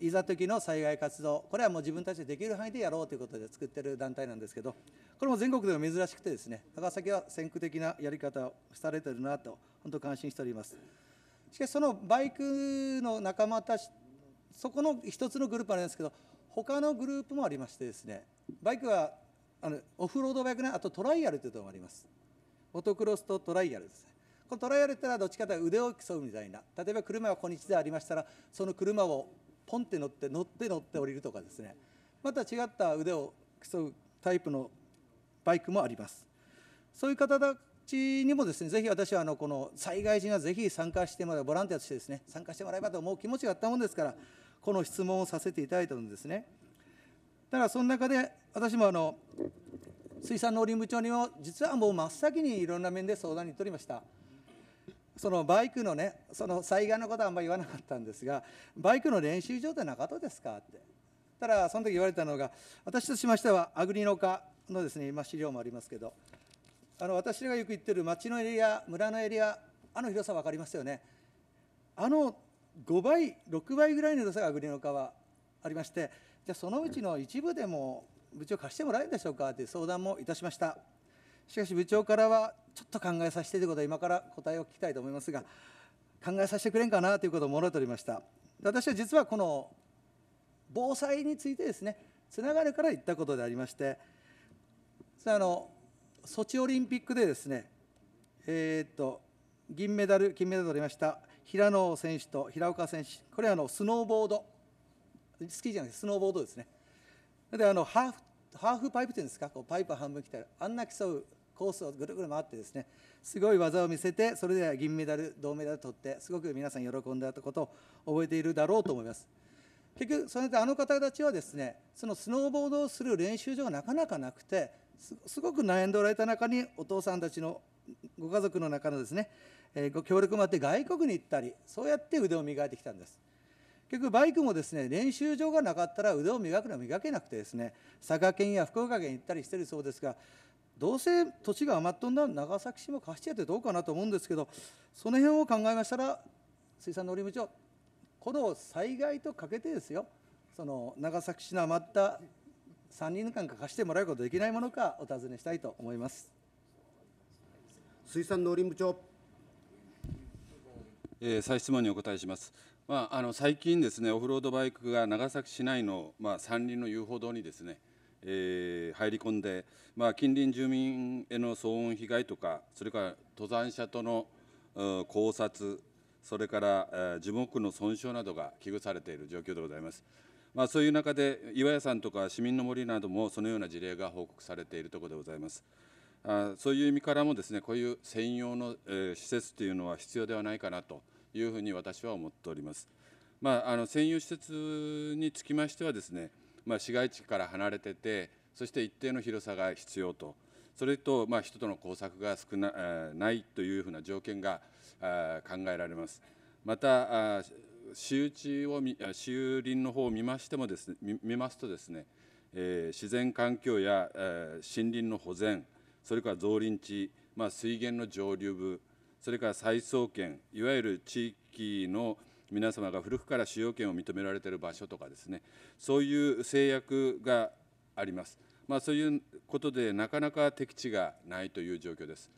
いざ時の災害活動これはもう自分たちでできる範囲でやろうということで作ってる団体なんですけどこれも全国でも珍しくてですね長崎は先駆的なやり方をされてるなと本当感心しております。しかしそのバイクの仲間たちそこの一つのグループあるんですけど他のグループもありましてですねバイクはあのオフロードバイクねあとトライアルというのもありますオトクロスとトライアルですこのトライアルってのはどっちかというと腕を競うみたいな例えば車が今日でありましたらその車をポンって乗って乗って乗って降りるとかですねまた違った腕を競うタイプのバイクもありますそういう方たちにもですねぜひ私はあのこの災害時にはぜひ参加してもらうボランティアとしてですね参加してもらえばと思う気持ちがあったもんですからこの質問をさせていただいたんですね。ただその中で私もあの水産農林部長にも実はもう真っ先にいろんな面で相談に取りました。そのバイクのね、その災害のことはあんまり言わなかったんですが、バイクの練習場ってなかですかって、ただその時言われたのが、私としましては、アグリノカのですね、今、資料もありますけど、あの私がよく行ってる町のエリア、村のエリア、あの広さ分かりますよね、あの5倍、6倍ぐらいの広さがアグリノカはありまして、じゃあそのうちの一部でも部長貸してもらえるでしょうかという相談もいたしましたしかし部長からはちょっと考えさせてということは今から答えを聞きたいと思いますが考えさせてくれんかなということを物とりました私は実はこの防災についてですねつながるから言ったことでありましてあのソチオリンピックでですねえー、っと銀メダル金メダル取りました平野選手と平岡選手これはあのスノーボードスキーじゃなくてスノーボードですねであのハーフハーフパイプっていうんですかこうパイプ半分来たらあんな競うコースをぐるぐる回ってですねすごい技を見せてそれで銀メダル銅メダル取ってすごく皆さん喜んだことを覚えているだろうと思います結局それであの方たちはですねそのスノーボードをする練習場がなかなかなくてすごく悩んでおられた中にお父さんたちのご家族の中のですね、えー、ご協力もあって外国に行ったりそうやって腕を磨いてきたんです結局バイクもですね練習場がなかったら腕を磨くのは磨けなくてですね佐賀県や福岡県行ったりしてるそうですがどうせ土地が余っとんだ長崎市も貸してやってどうかなと思うんですけどその辺を考えましたら水産農林部長この災害とかけてですよその長崎市の余った3人間か貸してもらうことできないものかお尋ねしたいと思います水産農林部長、えー、再質問にお答えしますまあ、あの最近ですねオフロードバイクが長崎市内の、まあ、山林の遊歩道にですね、えー、入り込んで、まあ、近隣住民への騒音被害とかそれから登山者との考察それから、えー、樹木の損傷などが危惧されている状況でございます。まあ、そういう中で岩屋さんとか市民の森などもそのような事例が報告されているところでございます。あそういう意味からもですねこういう専用の、えー、施設というのは必要ではないかなというふうに私は思っております。まあ、あの専有施設につきましてはですね、まあ、市街地から離れててそして一定の広さが必要とそれと、まあ、人との交錯が少な、ないというふうな条件が考えられます。また私有地を私有林の方を見ましてもですね見ますとですね、え自然環境や、森林の保全それから造林地、まあ、水源の上流部それから再送権いわゆる地域の皆様が古くから使用権を認められている場所とかですねそういう制約があります、まあ、そういうことでなかなか適地がないという状況です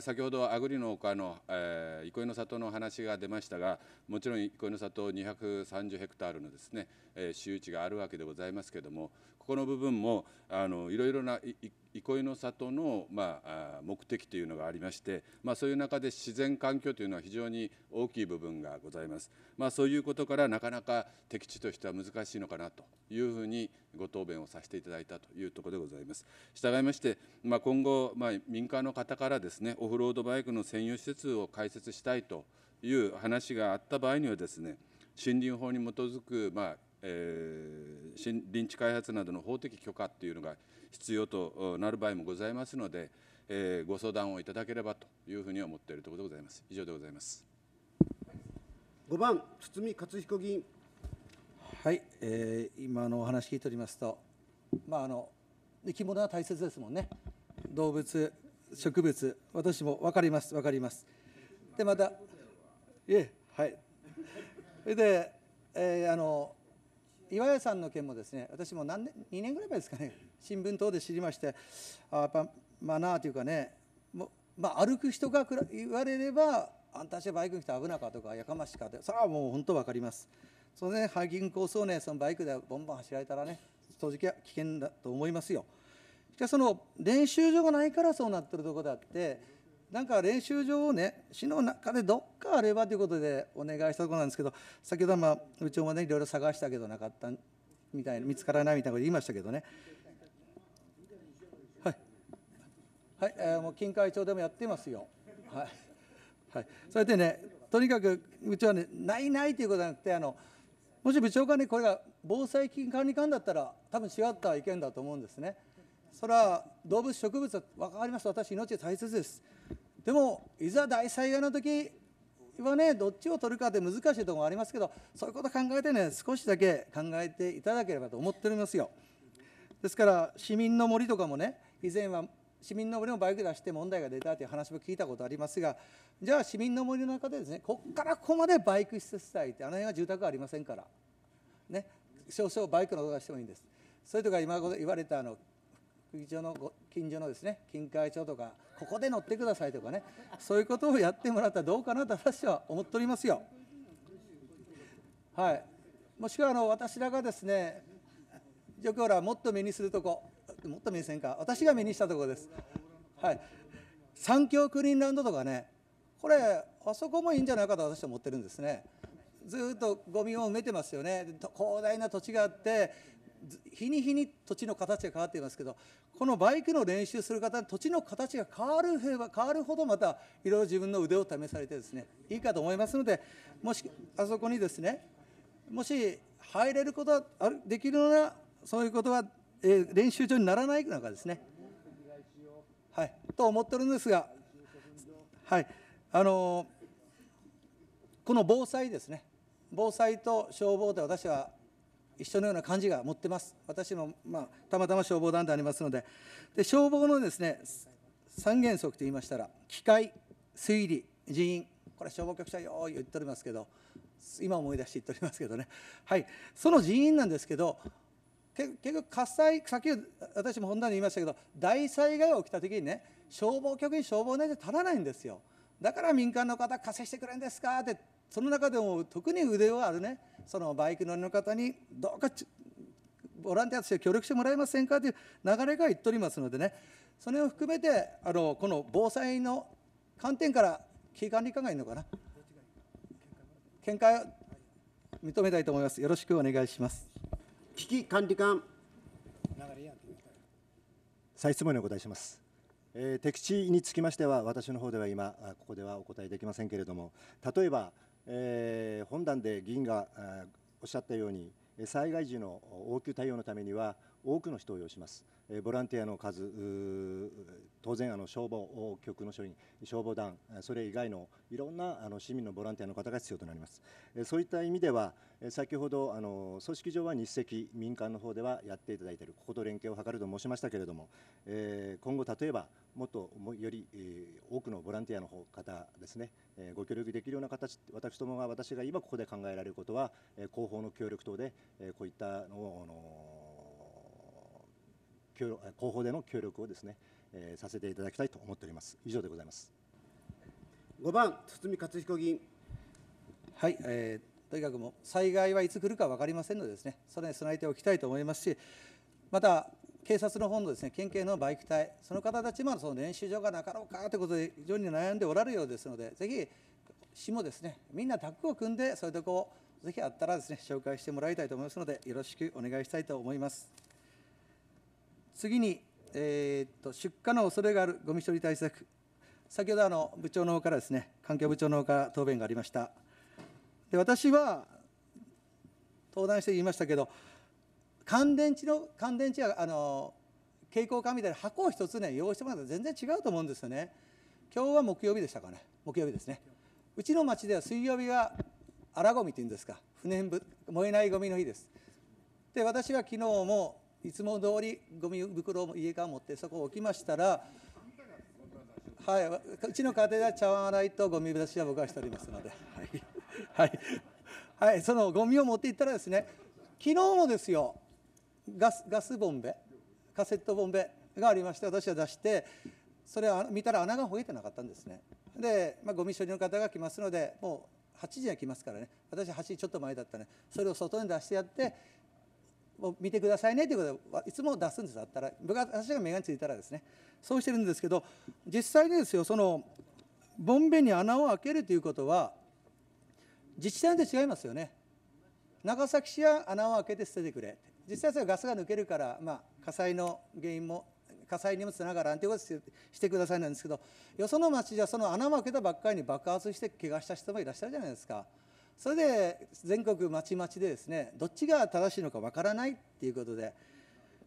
先ほどアグリの丘の、えー、憩いの里の話が出ましたがもちろん憩いの里230ヘクタールのですね、えー、私有地があるわけでございますけれどもここの部分もあのいろいろな憩いの里の、まあ、目的というのがありまして、まあ、そういう中で自然環境というのは非常に大きい部分がございます、まあ、そういうことからなかなか敵地としては難しいのかなというふうにご答弁をさせていただいたというところでございます従いまして、まあ、今後、まあ、民間の方からですねオフロードバイクの専用施設を開設したいという話があった場合にはですね森林法に基づく、まあえー、林地開発などの法的許可というのが必要となる場合もございますので、えー、ご相談をいただければというふうに思っているところでございます。以上でございます。五番、堤克彦議員。はい、えー、今のお話聞いておりますと、まああの生き物は大切ですもんね。動物、植物、私もわかります、わかります。でまた、いえ、はい。それで、えー、あの岩屋さんの件もですね、私も何年二年ぐらい前ですかね。新聞等で知りましてあやっぱマナーというかねも、まあ、歩く人が言われればあんたたちはバイクに来て危なかとかやかましかって、それはもう本当分かります。そのね、ハイキングコースをね、そのバイクでボンボン走られたらね、正直は危険だと思いますよ。しかしその練習場がないからそうなってるとこであって、なんか練習場をね、市の中でどっかあればということでお願いしたところなんですけど、先ほどまあ、部長もね、いろいろ探したけどなかったみたいな、見つからないみたいなこと言いましたけどね。はい、えー、もう金会長でもやってますよ。はい、はい、それでね、とにかくうちはね、ないないということじゃなくて、あのもし部長がね、これが防災基金管理官だったら、多分違った意見だと思うんですね。それは動物、植物、分かります、私、命大切です。でも、いざ大災害の時はね、どっちを取るかって難しいところもありますけど、そういうこと考えてね、少しだけ考えていただければと思っておりますよ。ですから、市民の森とかもね、以前は市民の森もバイク出して問題が出たという話も聞いたことありますがじゃあ市民の森の中でですねここからここまでバイク施設帯ってあの辺は住宅ありませんから、ね、少々バイクの音がしてもいいんですそれとか今言われたあの近所の近所のですね近海町とかここで乗ってくださいとかねそういうことをやってもらったらどうかなと私は思っておりますよ。はい、もしくはあの私らがですね、漁協らもっと目にするとこもっと目線か私が目にしたところですはい三峡クリーンランドとかねこれあそこもいいんじゃないかと私は思ってるんですねずっとゴミを埋めてますよね広大な土地があって日に日に土地の形が変わっていますけどこのバイクの練習する方土地の形が変わる変わるほどまたいろいろ自分の腕を試されてですねいいかと思いますのでもしあそこにですねもし入れることはできるならそういうことはえ練習場にならないのかですね。はい、と思ってるんですが、はいあのこの防災ですね、防災と消防で私は一緒のような感じが持ってます、私も、まあ、たまたま消防団でありますので、で消防のですね三原則と言いましたら、機械、推理、人員、これ、消防局長、よう言っておりますけど、今思い出して言っておりますけどね、はい、その人員なんですけど、結局火災先ほど私も本題で言いましたけど大災害が起きた時にね消防局に消防団じ足らないんですよだから民間の方稼いしてくれんですかってその中でも特に腕をあるねそのバイク乗りの方にどうかボランティアとして協力してもらえませんかという流れが言っておりますのでねそれを含めてあのこの防災の観点から危機管理課がいいのかな見解を認めたいと思いますよろしくお願いします。危機管理官再質問にお答えします。えー、敵地につきましては、私の方では今、ここではお答えできませんけれども、例えば、えー、本団で議員がおっしゃったように、災害時の応急対応のためには、多くの人を要します。ボランティアの数、当然あの消防局の署員、消防団、それ以外のいろんなあの市民のボランティアの方が必要となります。そういった意味では、先ほどあの組織上は日赤、民間の方ではやっていただいている、ここと連携を図ると申しましたけれども、今後、例えばもっとより多くのボランティアの方ですね、ご協力できるような形、私どもが私が今ここで考えられることは、広報の協力等でこういったのを広報での協力をですね、えー、させていただきたいと思っております。以上でございます。5番、堤克彦議員。はい、えー、とにかくも災害はいつ来るか分かりませんのでですね、それに備えておきたいと思いますし、また警察の方のですね県警のバイク隊、その方たちもその練習場がなかろうかということで、非常に悩んでおられるようですので、ぜひ、市もですねみんなタッグを組んで、そういうとこをぜひあったらですね紹介してもらいたいと思いますので、よろしくお願いしたいと思います。次に、えー、っと出荷の恐れがあるごみ処理対策、先ほどあの部長の方からですね、環境部長の方から答弁がありました。で私は登壇して言いましたけど、乾電池の乾電池はあの蛍光管みたいな箱を一つね用意してもらうと全然違うと思うんですよね。今日は木曜日でしたかね、木曜日ですね。うちの町では水曜日は荒ごみというんですか、不燃燃えないごみの日です。で私は昨日もいつも通りゴミ袋を家から持ってそこを置きましたら、はい、うちの家庭では茶碗洗いとゴミ出しは僕はしておりますので、はいはい、はい、そのゴミを持っていったらですね昨日もですよガスガスボンベカセットボンベがありまして私は出してそれを見たら穴がほげてなかったんですねで、まあ、ゴミ処理の方が来ますのでもう8時には来ますからね私8時ちょっと前だったねそれを外に出してやってを見てくださいねということはいつも出すんですあったら私が目がついたらですねそうしてるんですけど実際にですよそのボンベに穴を開けるということは自治体で違いますよね長崎市は穴を開けて捨ててくれ実際それガスが抜けるから、まあ、火災の原因も火災にもつながらんということしてくださいなんですけどよその町じゃその穴を開けたばっかりに爆発して怪我した人もいらっしゃるじゃないですか。それで全国まちまちでですねどっちが正しいのかわからないっていうことで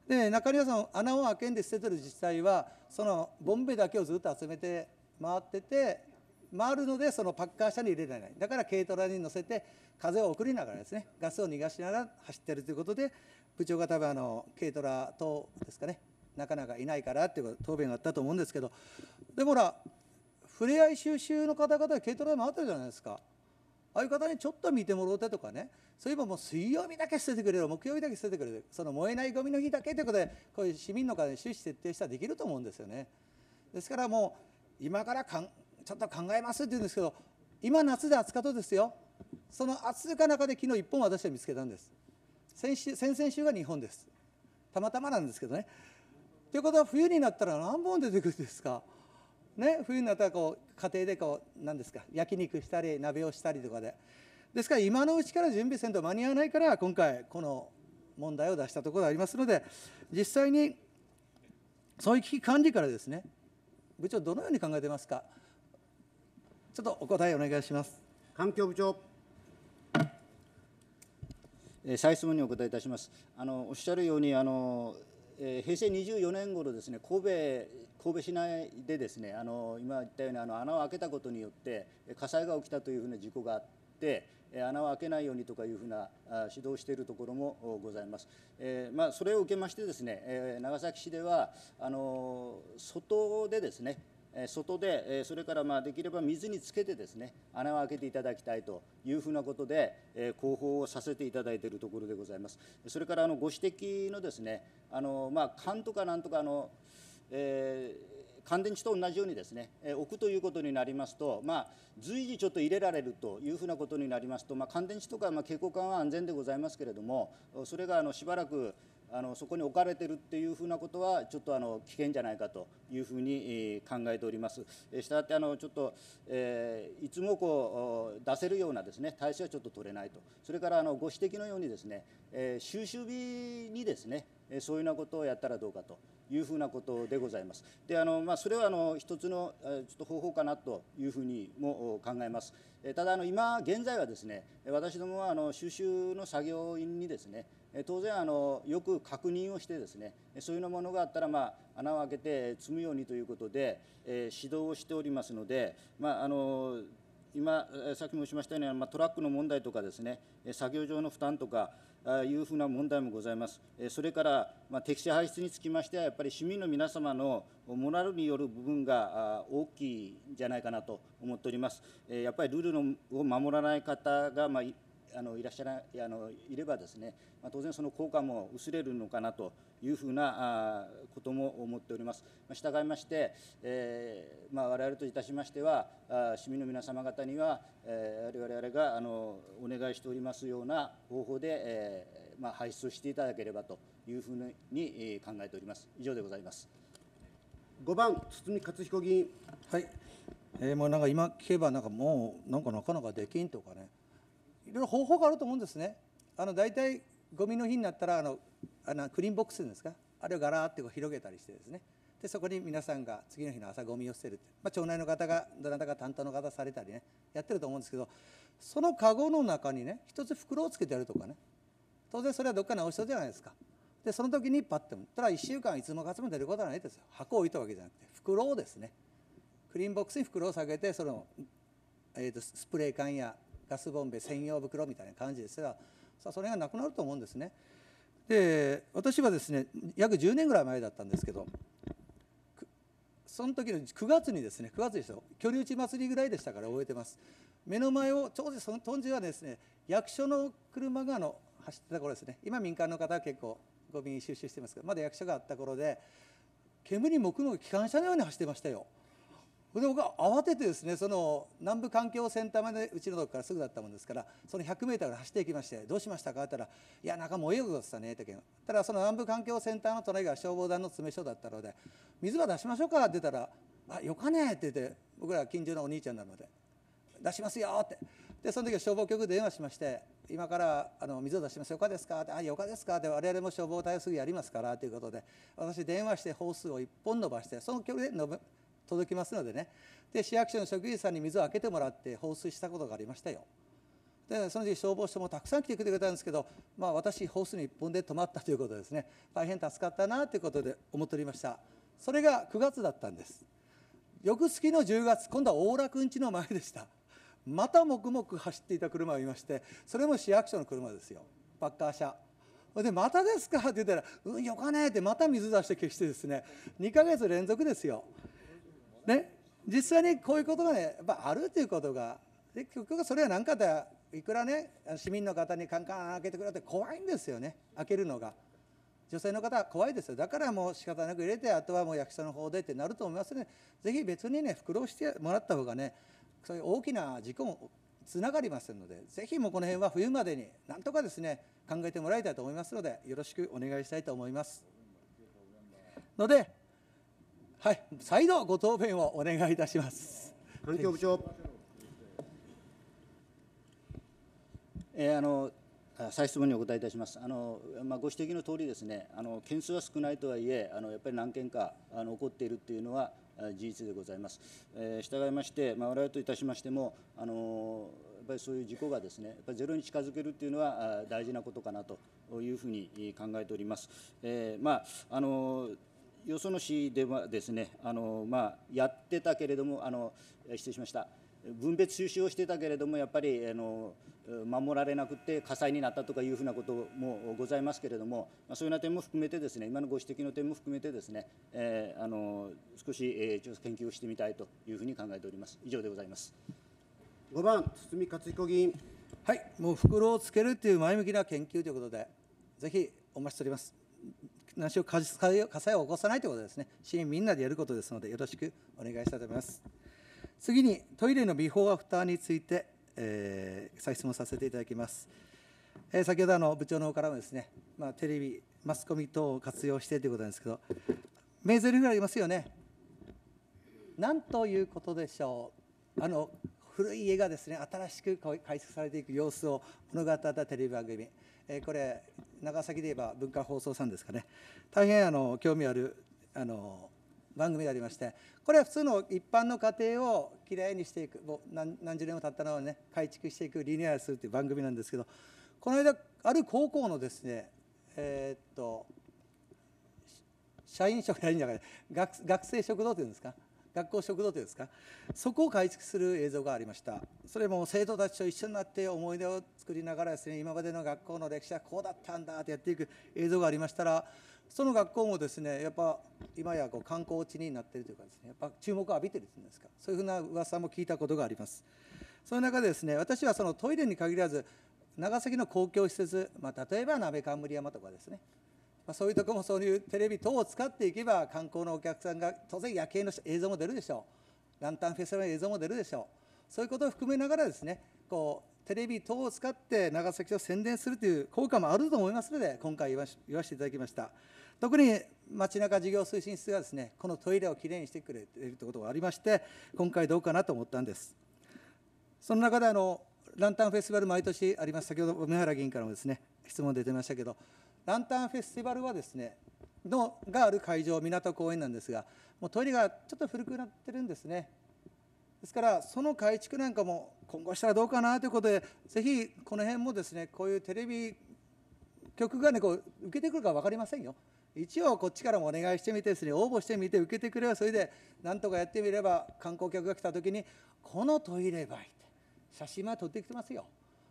で中庭さん穴を開けんで捨ててる自治体はそのボンベだけをずっと集めて回ってて回るのでそのパッカー車に入れられないだから軽トラに乗せて風を送りながらですねガスを逃がしながら走ってるということで部長が多分あの軽トラ等ですかねなかなかいないからっていう答弁があったと思うんですけどでもほらふれあい収集の方々は軽トラで回ってるじゃないですかああいう方にちょっと見てもろうてとかねそういえばもう水曜日だけ捨ててくれる木曜日だけ捨ててくれるその燃えないゴミの日だけということでこういう市民の方に趣旨設定したらできると思うんですよねですからもう今からかんちょっと考えますって言うんですけど今夏で暑かとですよその暑か中で昨日1本私は見つけたんです先週先々週が2本ですたまたまなんですけどねということは冬になったら何本出てくるんですかね、冬になったらこう家庭でこう何ですか焼肉したり鍋をしたりとかでですから今のうちから準備せんと間に合わないから今回この問題を出したところがありますので実際にそういう危機管理からですね部長どのように考えてますかちょっとお答えお願いします環境部長再質問にお答えいたしますあのおっしゃるようにあのえー、平成24年頃ですね神戸神戸市内でですねあの今言ったようにあの穴を開けたことによって火災が起きたというふうな事故があって、え穴を開けないようにとかいうふうな指導しているところもございます、えーまあ、それを受けましてですね、えー、長崎市ではあの外でですね外で、それからまあできれば水につけてですね、穴を開けていただきたいというふうなことで、広報をさせていただいているところでございます。それからあのご指摘のですね、あのまあ、缶とかなんとかあの、えー、乾電池と同じようにですね、置くということになりますと、まあ、随時ちょっと入れられるというふうなことになりますと、まあ、乾電池とか、まあ、蛍光管は安全でございますけれども、それがあのしばらく、あのそこに置かれているっていうふうなことは、ちょっとあの危険じゃないかというふうに考えております。したがってあのちょっと、えー、いつもこう出せるようなですね体制はちょっと取れないと、それからあのご指摘のようにですね、えー、収集日にですねそういうようなことをやったらどうかというふうなことでございます。であのまあ、それはあの一つのちょっと方法かなというふうにも考えます。ただあの今現在はですね私どもはあの収集の作業員にですね当然あのよく確認をしてですねそういうものがあったら、まあ、穴を開けて積むようにということで、え指導をしておりますので、まあ、あの今、さっきもしましたように、まあ、トラックの問題とかですね作業上の負担とかいうふうな問題もございます、それから、まあ、適正排出につきましては、やっぱり市民の皆様のモラルによる部分が大きいんじゃないかなと思っております。やっぱりルールのを守らない方が、まああのいらっしゃらあのいればですね、まあ、当然その効果も薄れるのかなというふうなあことも思っております。まあ、従いまして、えーまあ、我々といたしましては、あ市民の皆様方には、えー、我々があのお願いしておりますような方法で、えーまあ、排出していただければというふうに考えております。以上でございます。五番、堤克彦議員。はいえー、もうなんか今聞けばなんかもうなんかなかなかできんとかねいろいろ方法があると思うんですね。あの大体ゴミの日になったらあのあのクリーンボックスですかあれをガラーってこう広げたりしてですねでそこに皆さんが次の日の朝ゴミを捨てるって、まあ、町内の方がどなたか担当の方されたりねやってると思うんですけどそのカゴの中にね一つ袋をつけてやるとかね当然それはどっか直しそうじゃないですかでその時にパッとただ1週間いつもかつも出ることはないですよ箱を置いたわけじゃなくて袋をですねクリーンボックスに袋を下げてその、えーとスプレー缶やガスボンベ専用袋みたいな感じですがさそれがなくなると思うんですね。で私はですね約10年ぐらい前だったんですけどその時の9月にですね9月でした居留地祭りぐらいでしたから覚えてます目の前をちょうどその当時はですね役所の車がの走ってた頃ですね今民間の方は結構ゴミ収集してますけどまだ役所があった頃で煙もくもく機関車のように走ってましたよ。で僕は慌ててですねその南部環境センターまでうちのとこからすぐだったもんですからその 100m から走っていきまして「どうしましたか?」って言ったら「いや中も泳ぐことでしたね」って言ったらその南部環境センターの隣が消防団の詰め所だったので「水は出しましょうか」って言ったら「あよかね」って言って僕ら近所のお兄ちゃんなので「出しますよ」ってでその時は消防局で電話しまして「今からあの水を出しますよかですか?」って「あよかですか?」って「我々も消防隊をすぐやりますから」ということで私電話してホースを1本伸ばしてその距離で伸届きますのでねで市役所の職員さんに水をあけてもらって放水したことがありましたよでその時消防署もたくさん来てくれたんですけど、まあ、私ホースに1本で止まったということですね大変助かったなということで思っておりましたそれが9月だったんです翌月の10月今度は大楽んちの前でしたまた黙々走っていた車を見ましてそれも市役所の車ですよパッカー車で「またですか?」って言ったら「うんよかね」ってまた水出して消してですね2ヶ月連続ですよね、実際にこういうことがね、やっぱあるということが、で結局それは何かだいくらね、市民の方にカンカン開けてくれって怖いんですよね、開けるのが。女性の方は怖いですよだからもう仕方なく入れてあとはもう役所の方でってなると思いますねぜひ別にね苦労してもらった方がねそういう大きな事故もつながりますのでぜひもうこの辺は冬までになんとかですね考えてもらいたいと思いますのでよろしくお願いしたいと思いますのではい、再度ご答弁をお願いいたします。環境部長。えー、あの再質問にお答えいたします。あのまあ、ご指摘の通りですね、あの件数は少ないとはいえ、あのやっぱり何件かあの起こっているというのは事実でございます。えー、従いまして、まあ、我々といたしましても、あのやっぱりそういう事故がですね、やっぱりゼロに近づけるというのは大事なことかなというふうに考えております。えー、まああのよその市ではですね、あのまあ、やってたけれどもあの、失礼しました、分別収集をしてたけれども、やっぱりあの守られなくて火災になったとかいうふうなこともございますけれども、まあ、そういうような点も含めて、ですね今のご指摘の点も含めて、ですね、えー、あの少し、えー、調査研究をしてみたいというふうに考えております。以上でございます5番、堤勝彦議員。はい、もう袋をつけるという前向きな研究ということで、ぜひお待ちしております。なしを火災を起こさないということですね、市民みんなでやることですので、よろしくお願いしたいと思います。次に、トイレのビフォーアフターについて、えー、再質問させていただきます。えー、先ほどあの部長の方からもですね、まあ、テレビ、マスコミ等を活用してということなんですけど、名ゼリフがありますよね。なんということでしょう。あの古い家がですね新しく改築されていく様子を物語ったテレビ番組えこれ長崎で言えば文化放送さんですかね大変あの興味あるあの番組でありましてこれは普通の一般の家庭をきれいにしていく何何十年も経ったのをね改築していくリニューアルするという番組なんですけどこの間ある高校のですねえー、っと社員食社員じゃない学学生食堂というんですか学校食堂というんですかそこを改築する映像がありましたそれも生徒たちと一緒になって思い出を作りながらですね今までの学校の歴史はこうだったんだってやっていく映像がありましたらその学校もですねやっぱ今やこう観光地になっているというかですねやっぱ注目を浴びているというんですかそういうふうな噂も聞いたことがありますその中でですね私はそのトイレに限らず長崎の公共施設、まあ、例えば鍋冠山とかですねまあ、そういうとこもそういうテレビ等を使っていけば観光のお客さんが当然夜景の映像も出るでしょうランタンフェスの映像も出るでしょうそういうことを含めながらですねこうテレビ等を使って長崎を宣伝するという効果もあると思いますので今回言わせていただきました特に街中事業推進室がですねこのトイレをきれいにしてくれているということがありまして今回どうかなと思ったんですその中であのランタンフェスティバル毎年あります先ほど梅原議員からもですね質問出てましたけどランタンフェスティバルはですねのがある会場港公園なんですがもうトイレがちょっと古くなってるんですねですからその改築なんかも今後したらどうかなということでぜひこの辺もですねこういうテレビ局がねこう受けてくるか分かりませんよ一応こっちからもお願いしてみてですね応募してみて受けてくればそれでなんとかやってみれば観光客が来た時にこのトイレばいって写真は撮ってきてますよ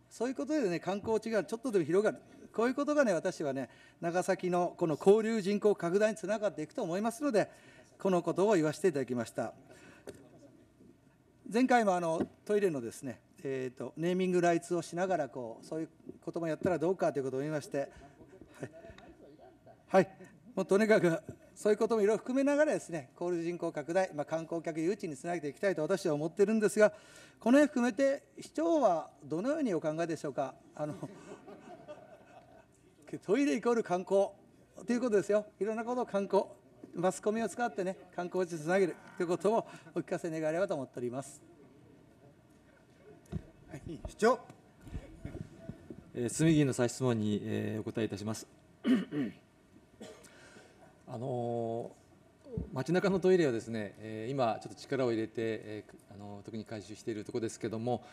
そういうことでね観光地がちょっとでも広がるこういうことがね、私はね、長崎のこの交流人口拡大につながっていくと思いますので、このことを言わせていただきました。前回もあのトイレのですね、えーと、ネーミングライツをしながらこう、そういうこともやったらどうかということを言いまして、はい、はい、もうとにかくそういうこともいろいろ含めながらですね、交流人口拡大、まあ、観光客誘致につなげていきたいと私は思ってるんですが、この辺含めて、市長はどのようにお考えでしょうか。あのトイレイコール観光ということですよいろんなことを観光マスコミを使ってね観光地につなげるということをお聞かせ願えればと思っております。はい、市長えー、住議員の再質問に、えー、お答えいたします。あのー、街中のトイレはですね、えー、今ちょっと力を入れて、えー、あのー、特に回収しているところですけれども、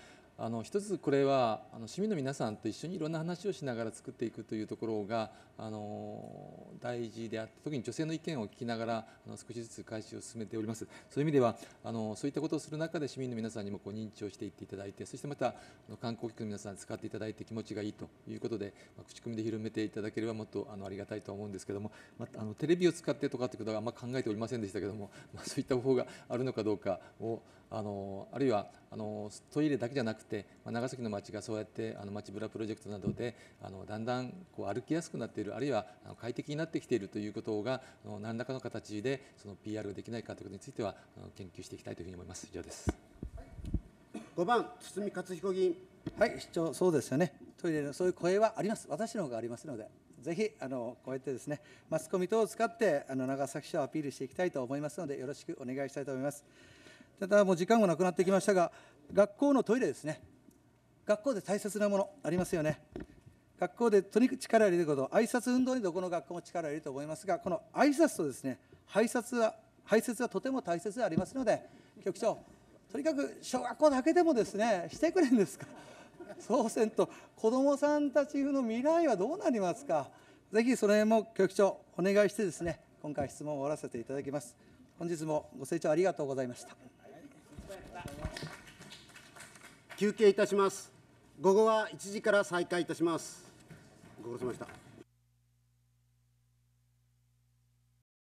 あの一つこれはあの市民の皆さんと一緒にいろんな話をしながら作っていくというところがあの大事であって特に女性の意見を聞きながらあの少しずつ開始を進めておりますそういう意味ではあのそういったことをする中で市民の皆さんにもこう認知をしていっていただいてそしてまたあの観光客の皆さん使っていただいて気持ちがいいということで、まあ、口コミで広めていただければもっとあのありがたいと思うんですけども、まあ、あのテレビを使ってとかってことはあんま考えておりませんでしたけども、まあ、そういった方法があるのかどうかをあのあるいはあのトイレだけじゃなくて、まあ、長崎の町がそうやってあの町ブラプロジェクトなどであのだんだんこう歩きやすくなっているあるいはあの快適になってきているということがあの何らかの形でその PR ができないかということについてはあの研究していきたいというふうに思います。以上です5番堤勝彦議員はい市長そうですよねトイレのそういう声はあります私の方がありますのでぜひあのこうやってですねマスコミ等を使ってあの長崎市をアピールしていきたいと思いますのでよろしくお願いしたいと思います。ただもう時間もなくなってきましたが学校のトイレですね学校で大切なものありますよね学校でとにかく力を入れること挨拶運動にどこの学校も力を入れると思いますがこの挨拶とですね排泄は排泄はとても大切でありますので局長とにかく小学校だけでもですねしてくれんですかそうせんと子どもさんたちの未来はどうなりますかぜひその辺も局長お願いしてですね今回質問を終わらせていただきます本日もご清聴ありがとうございました休憩いたします。午後は1時から再開いたします。ご苦労様でした。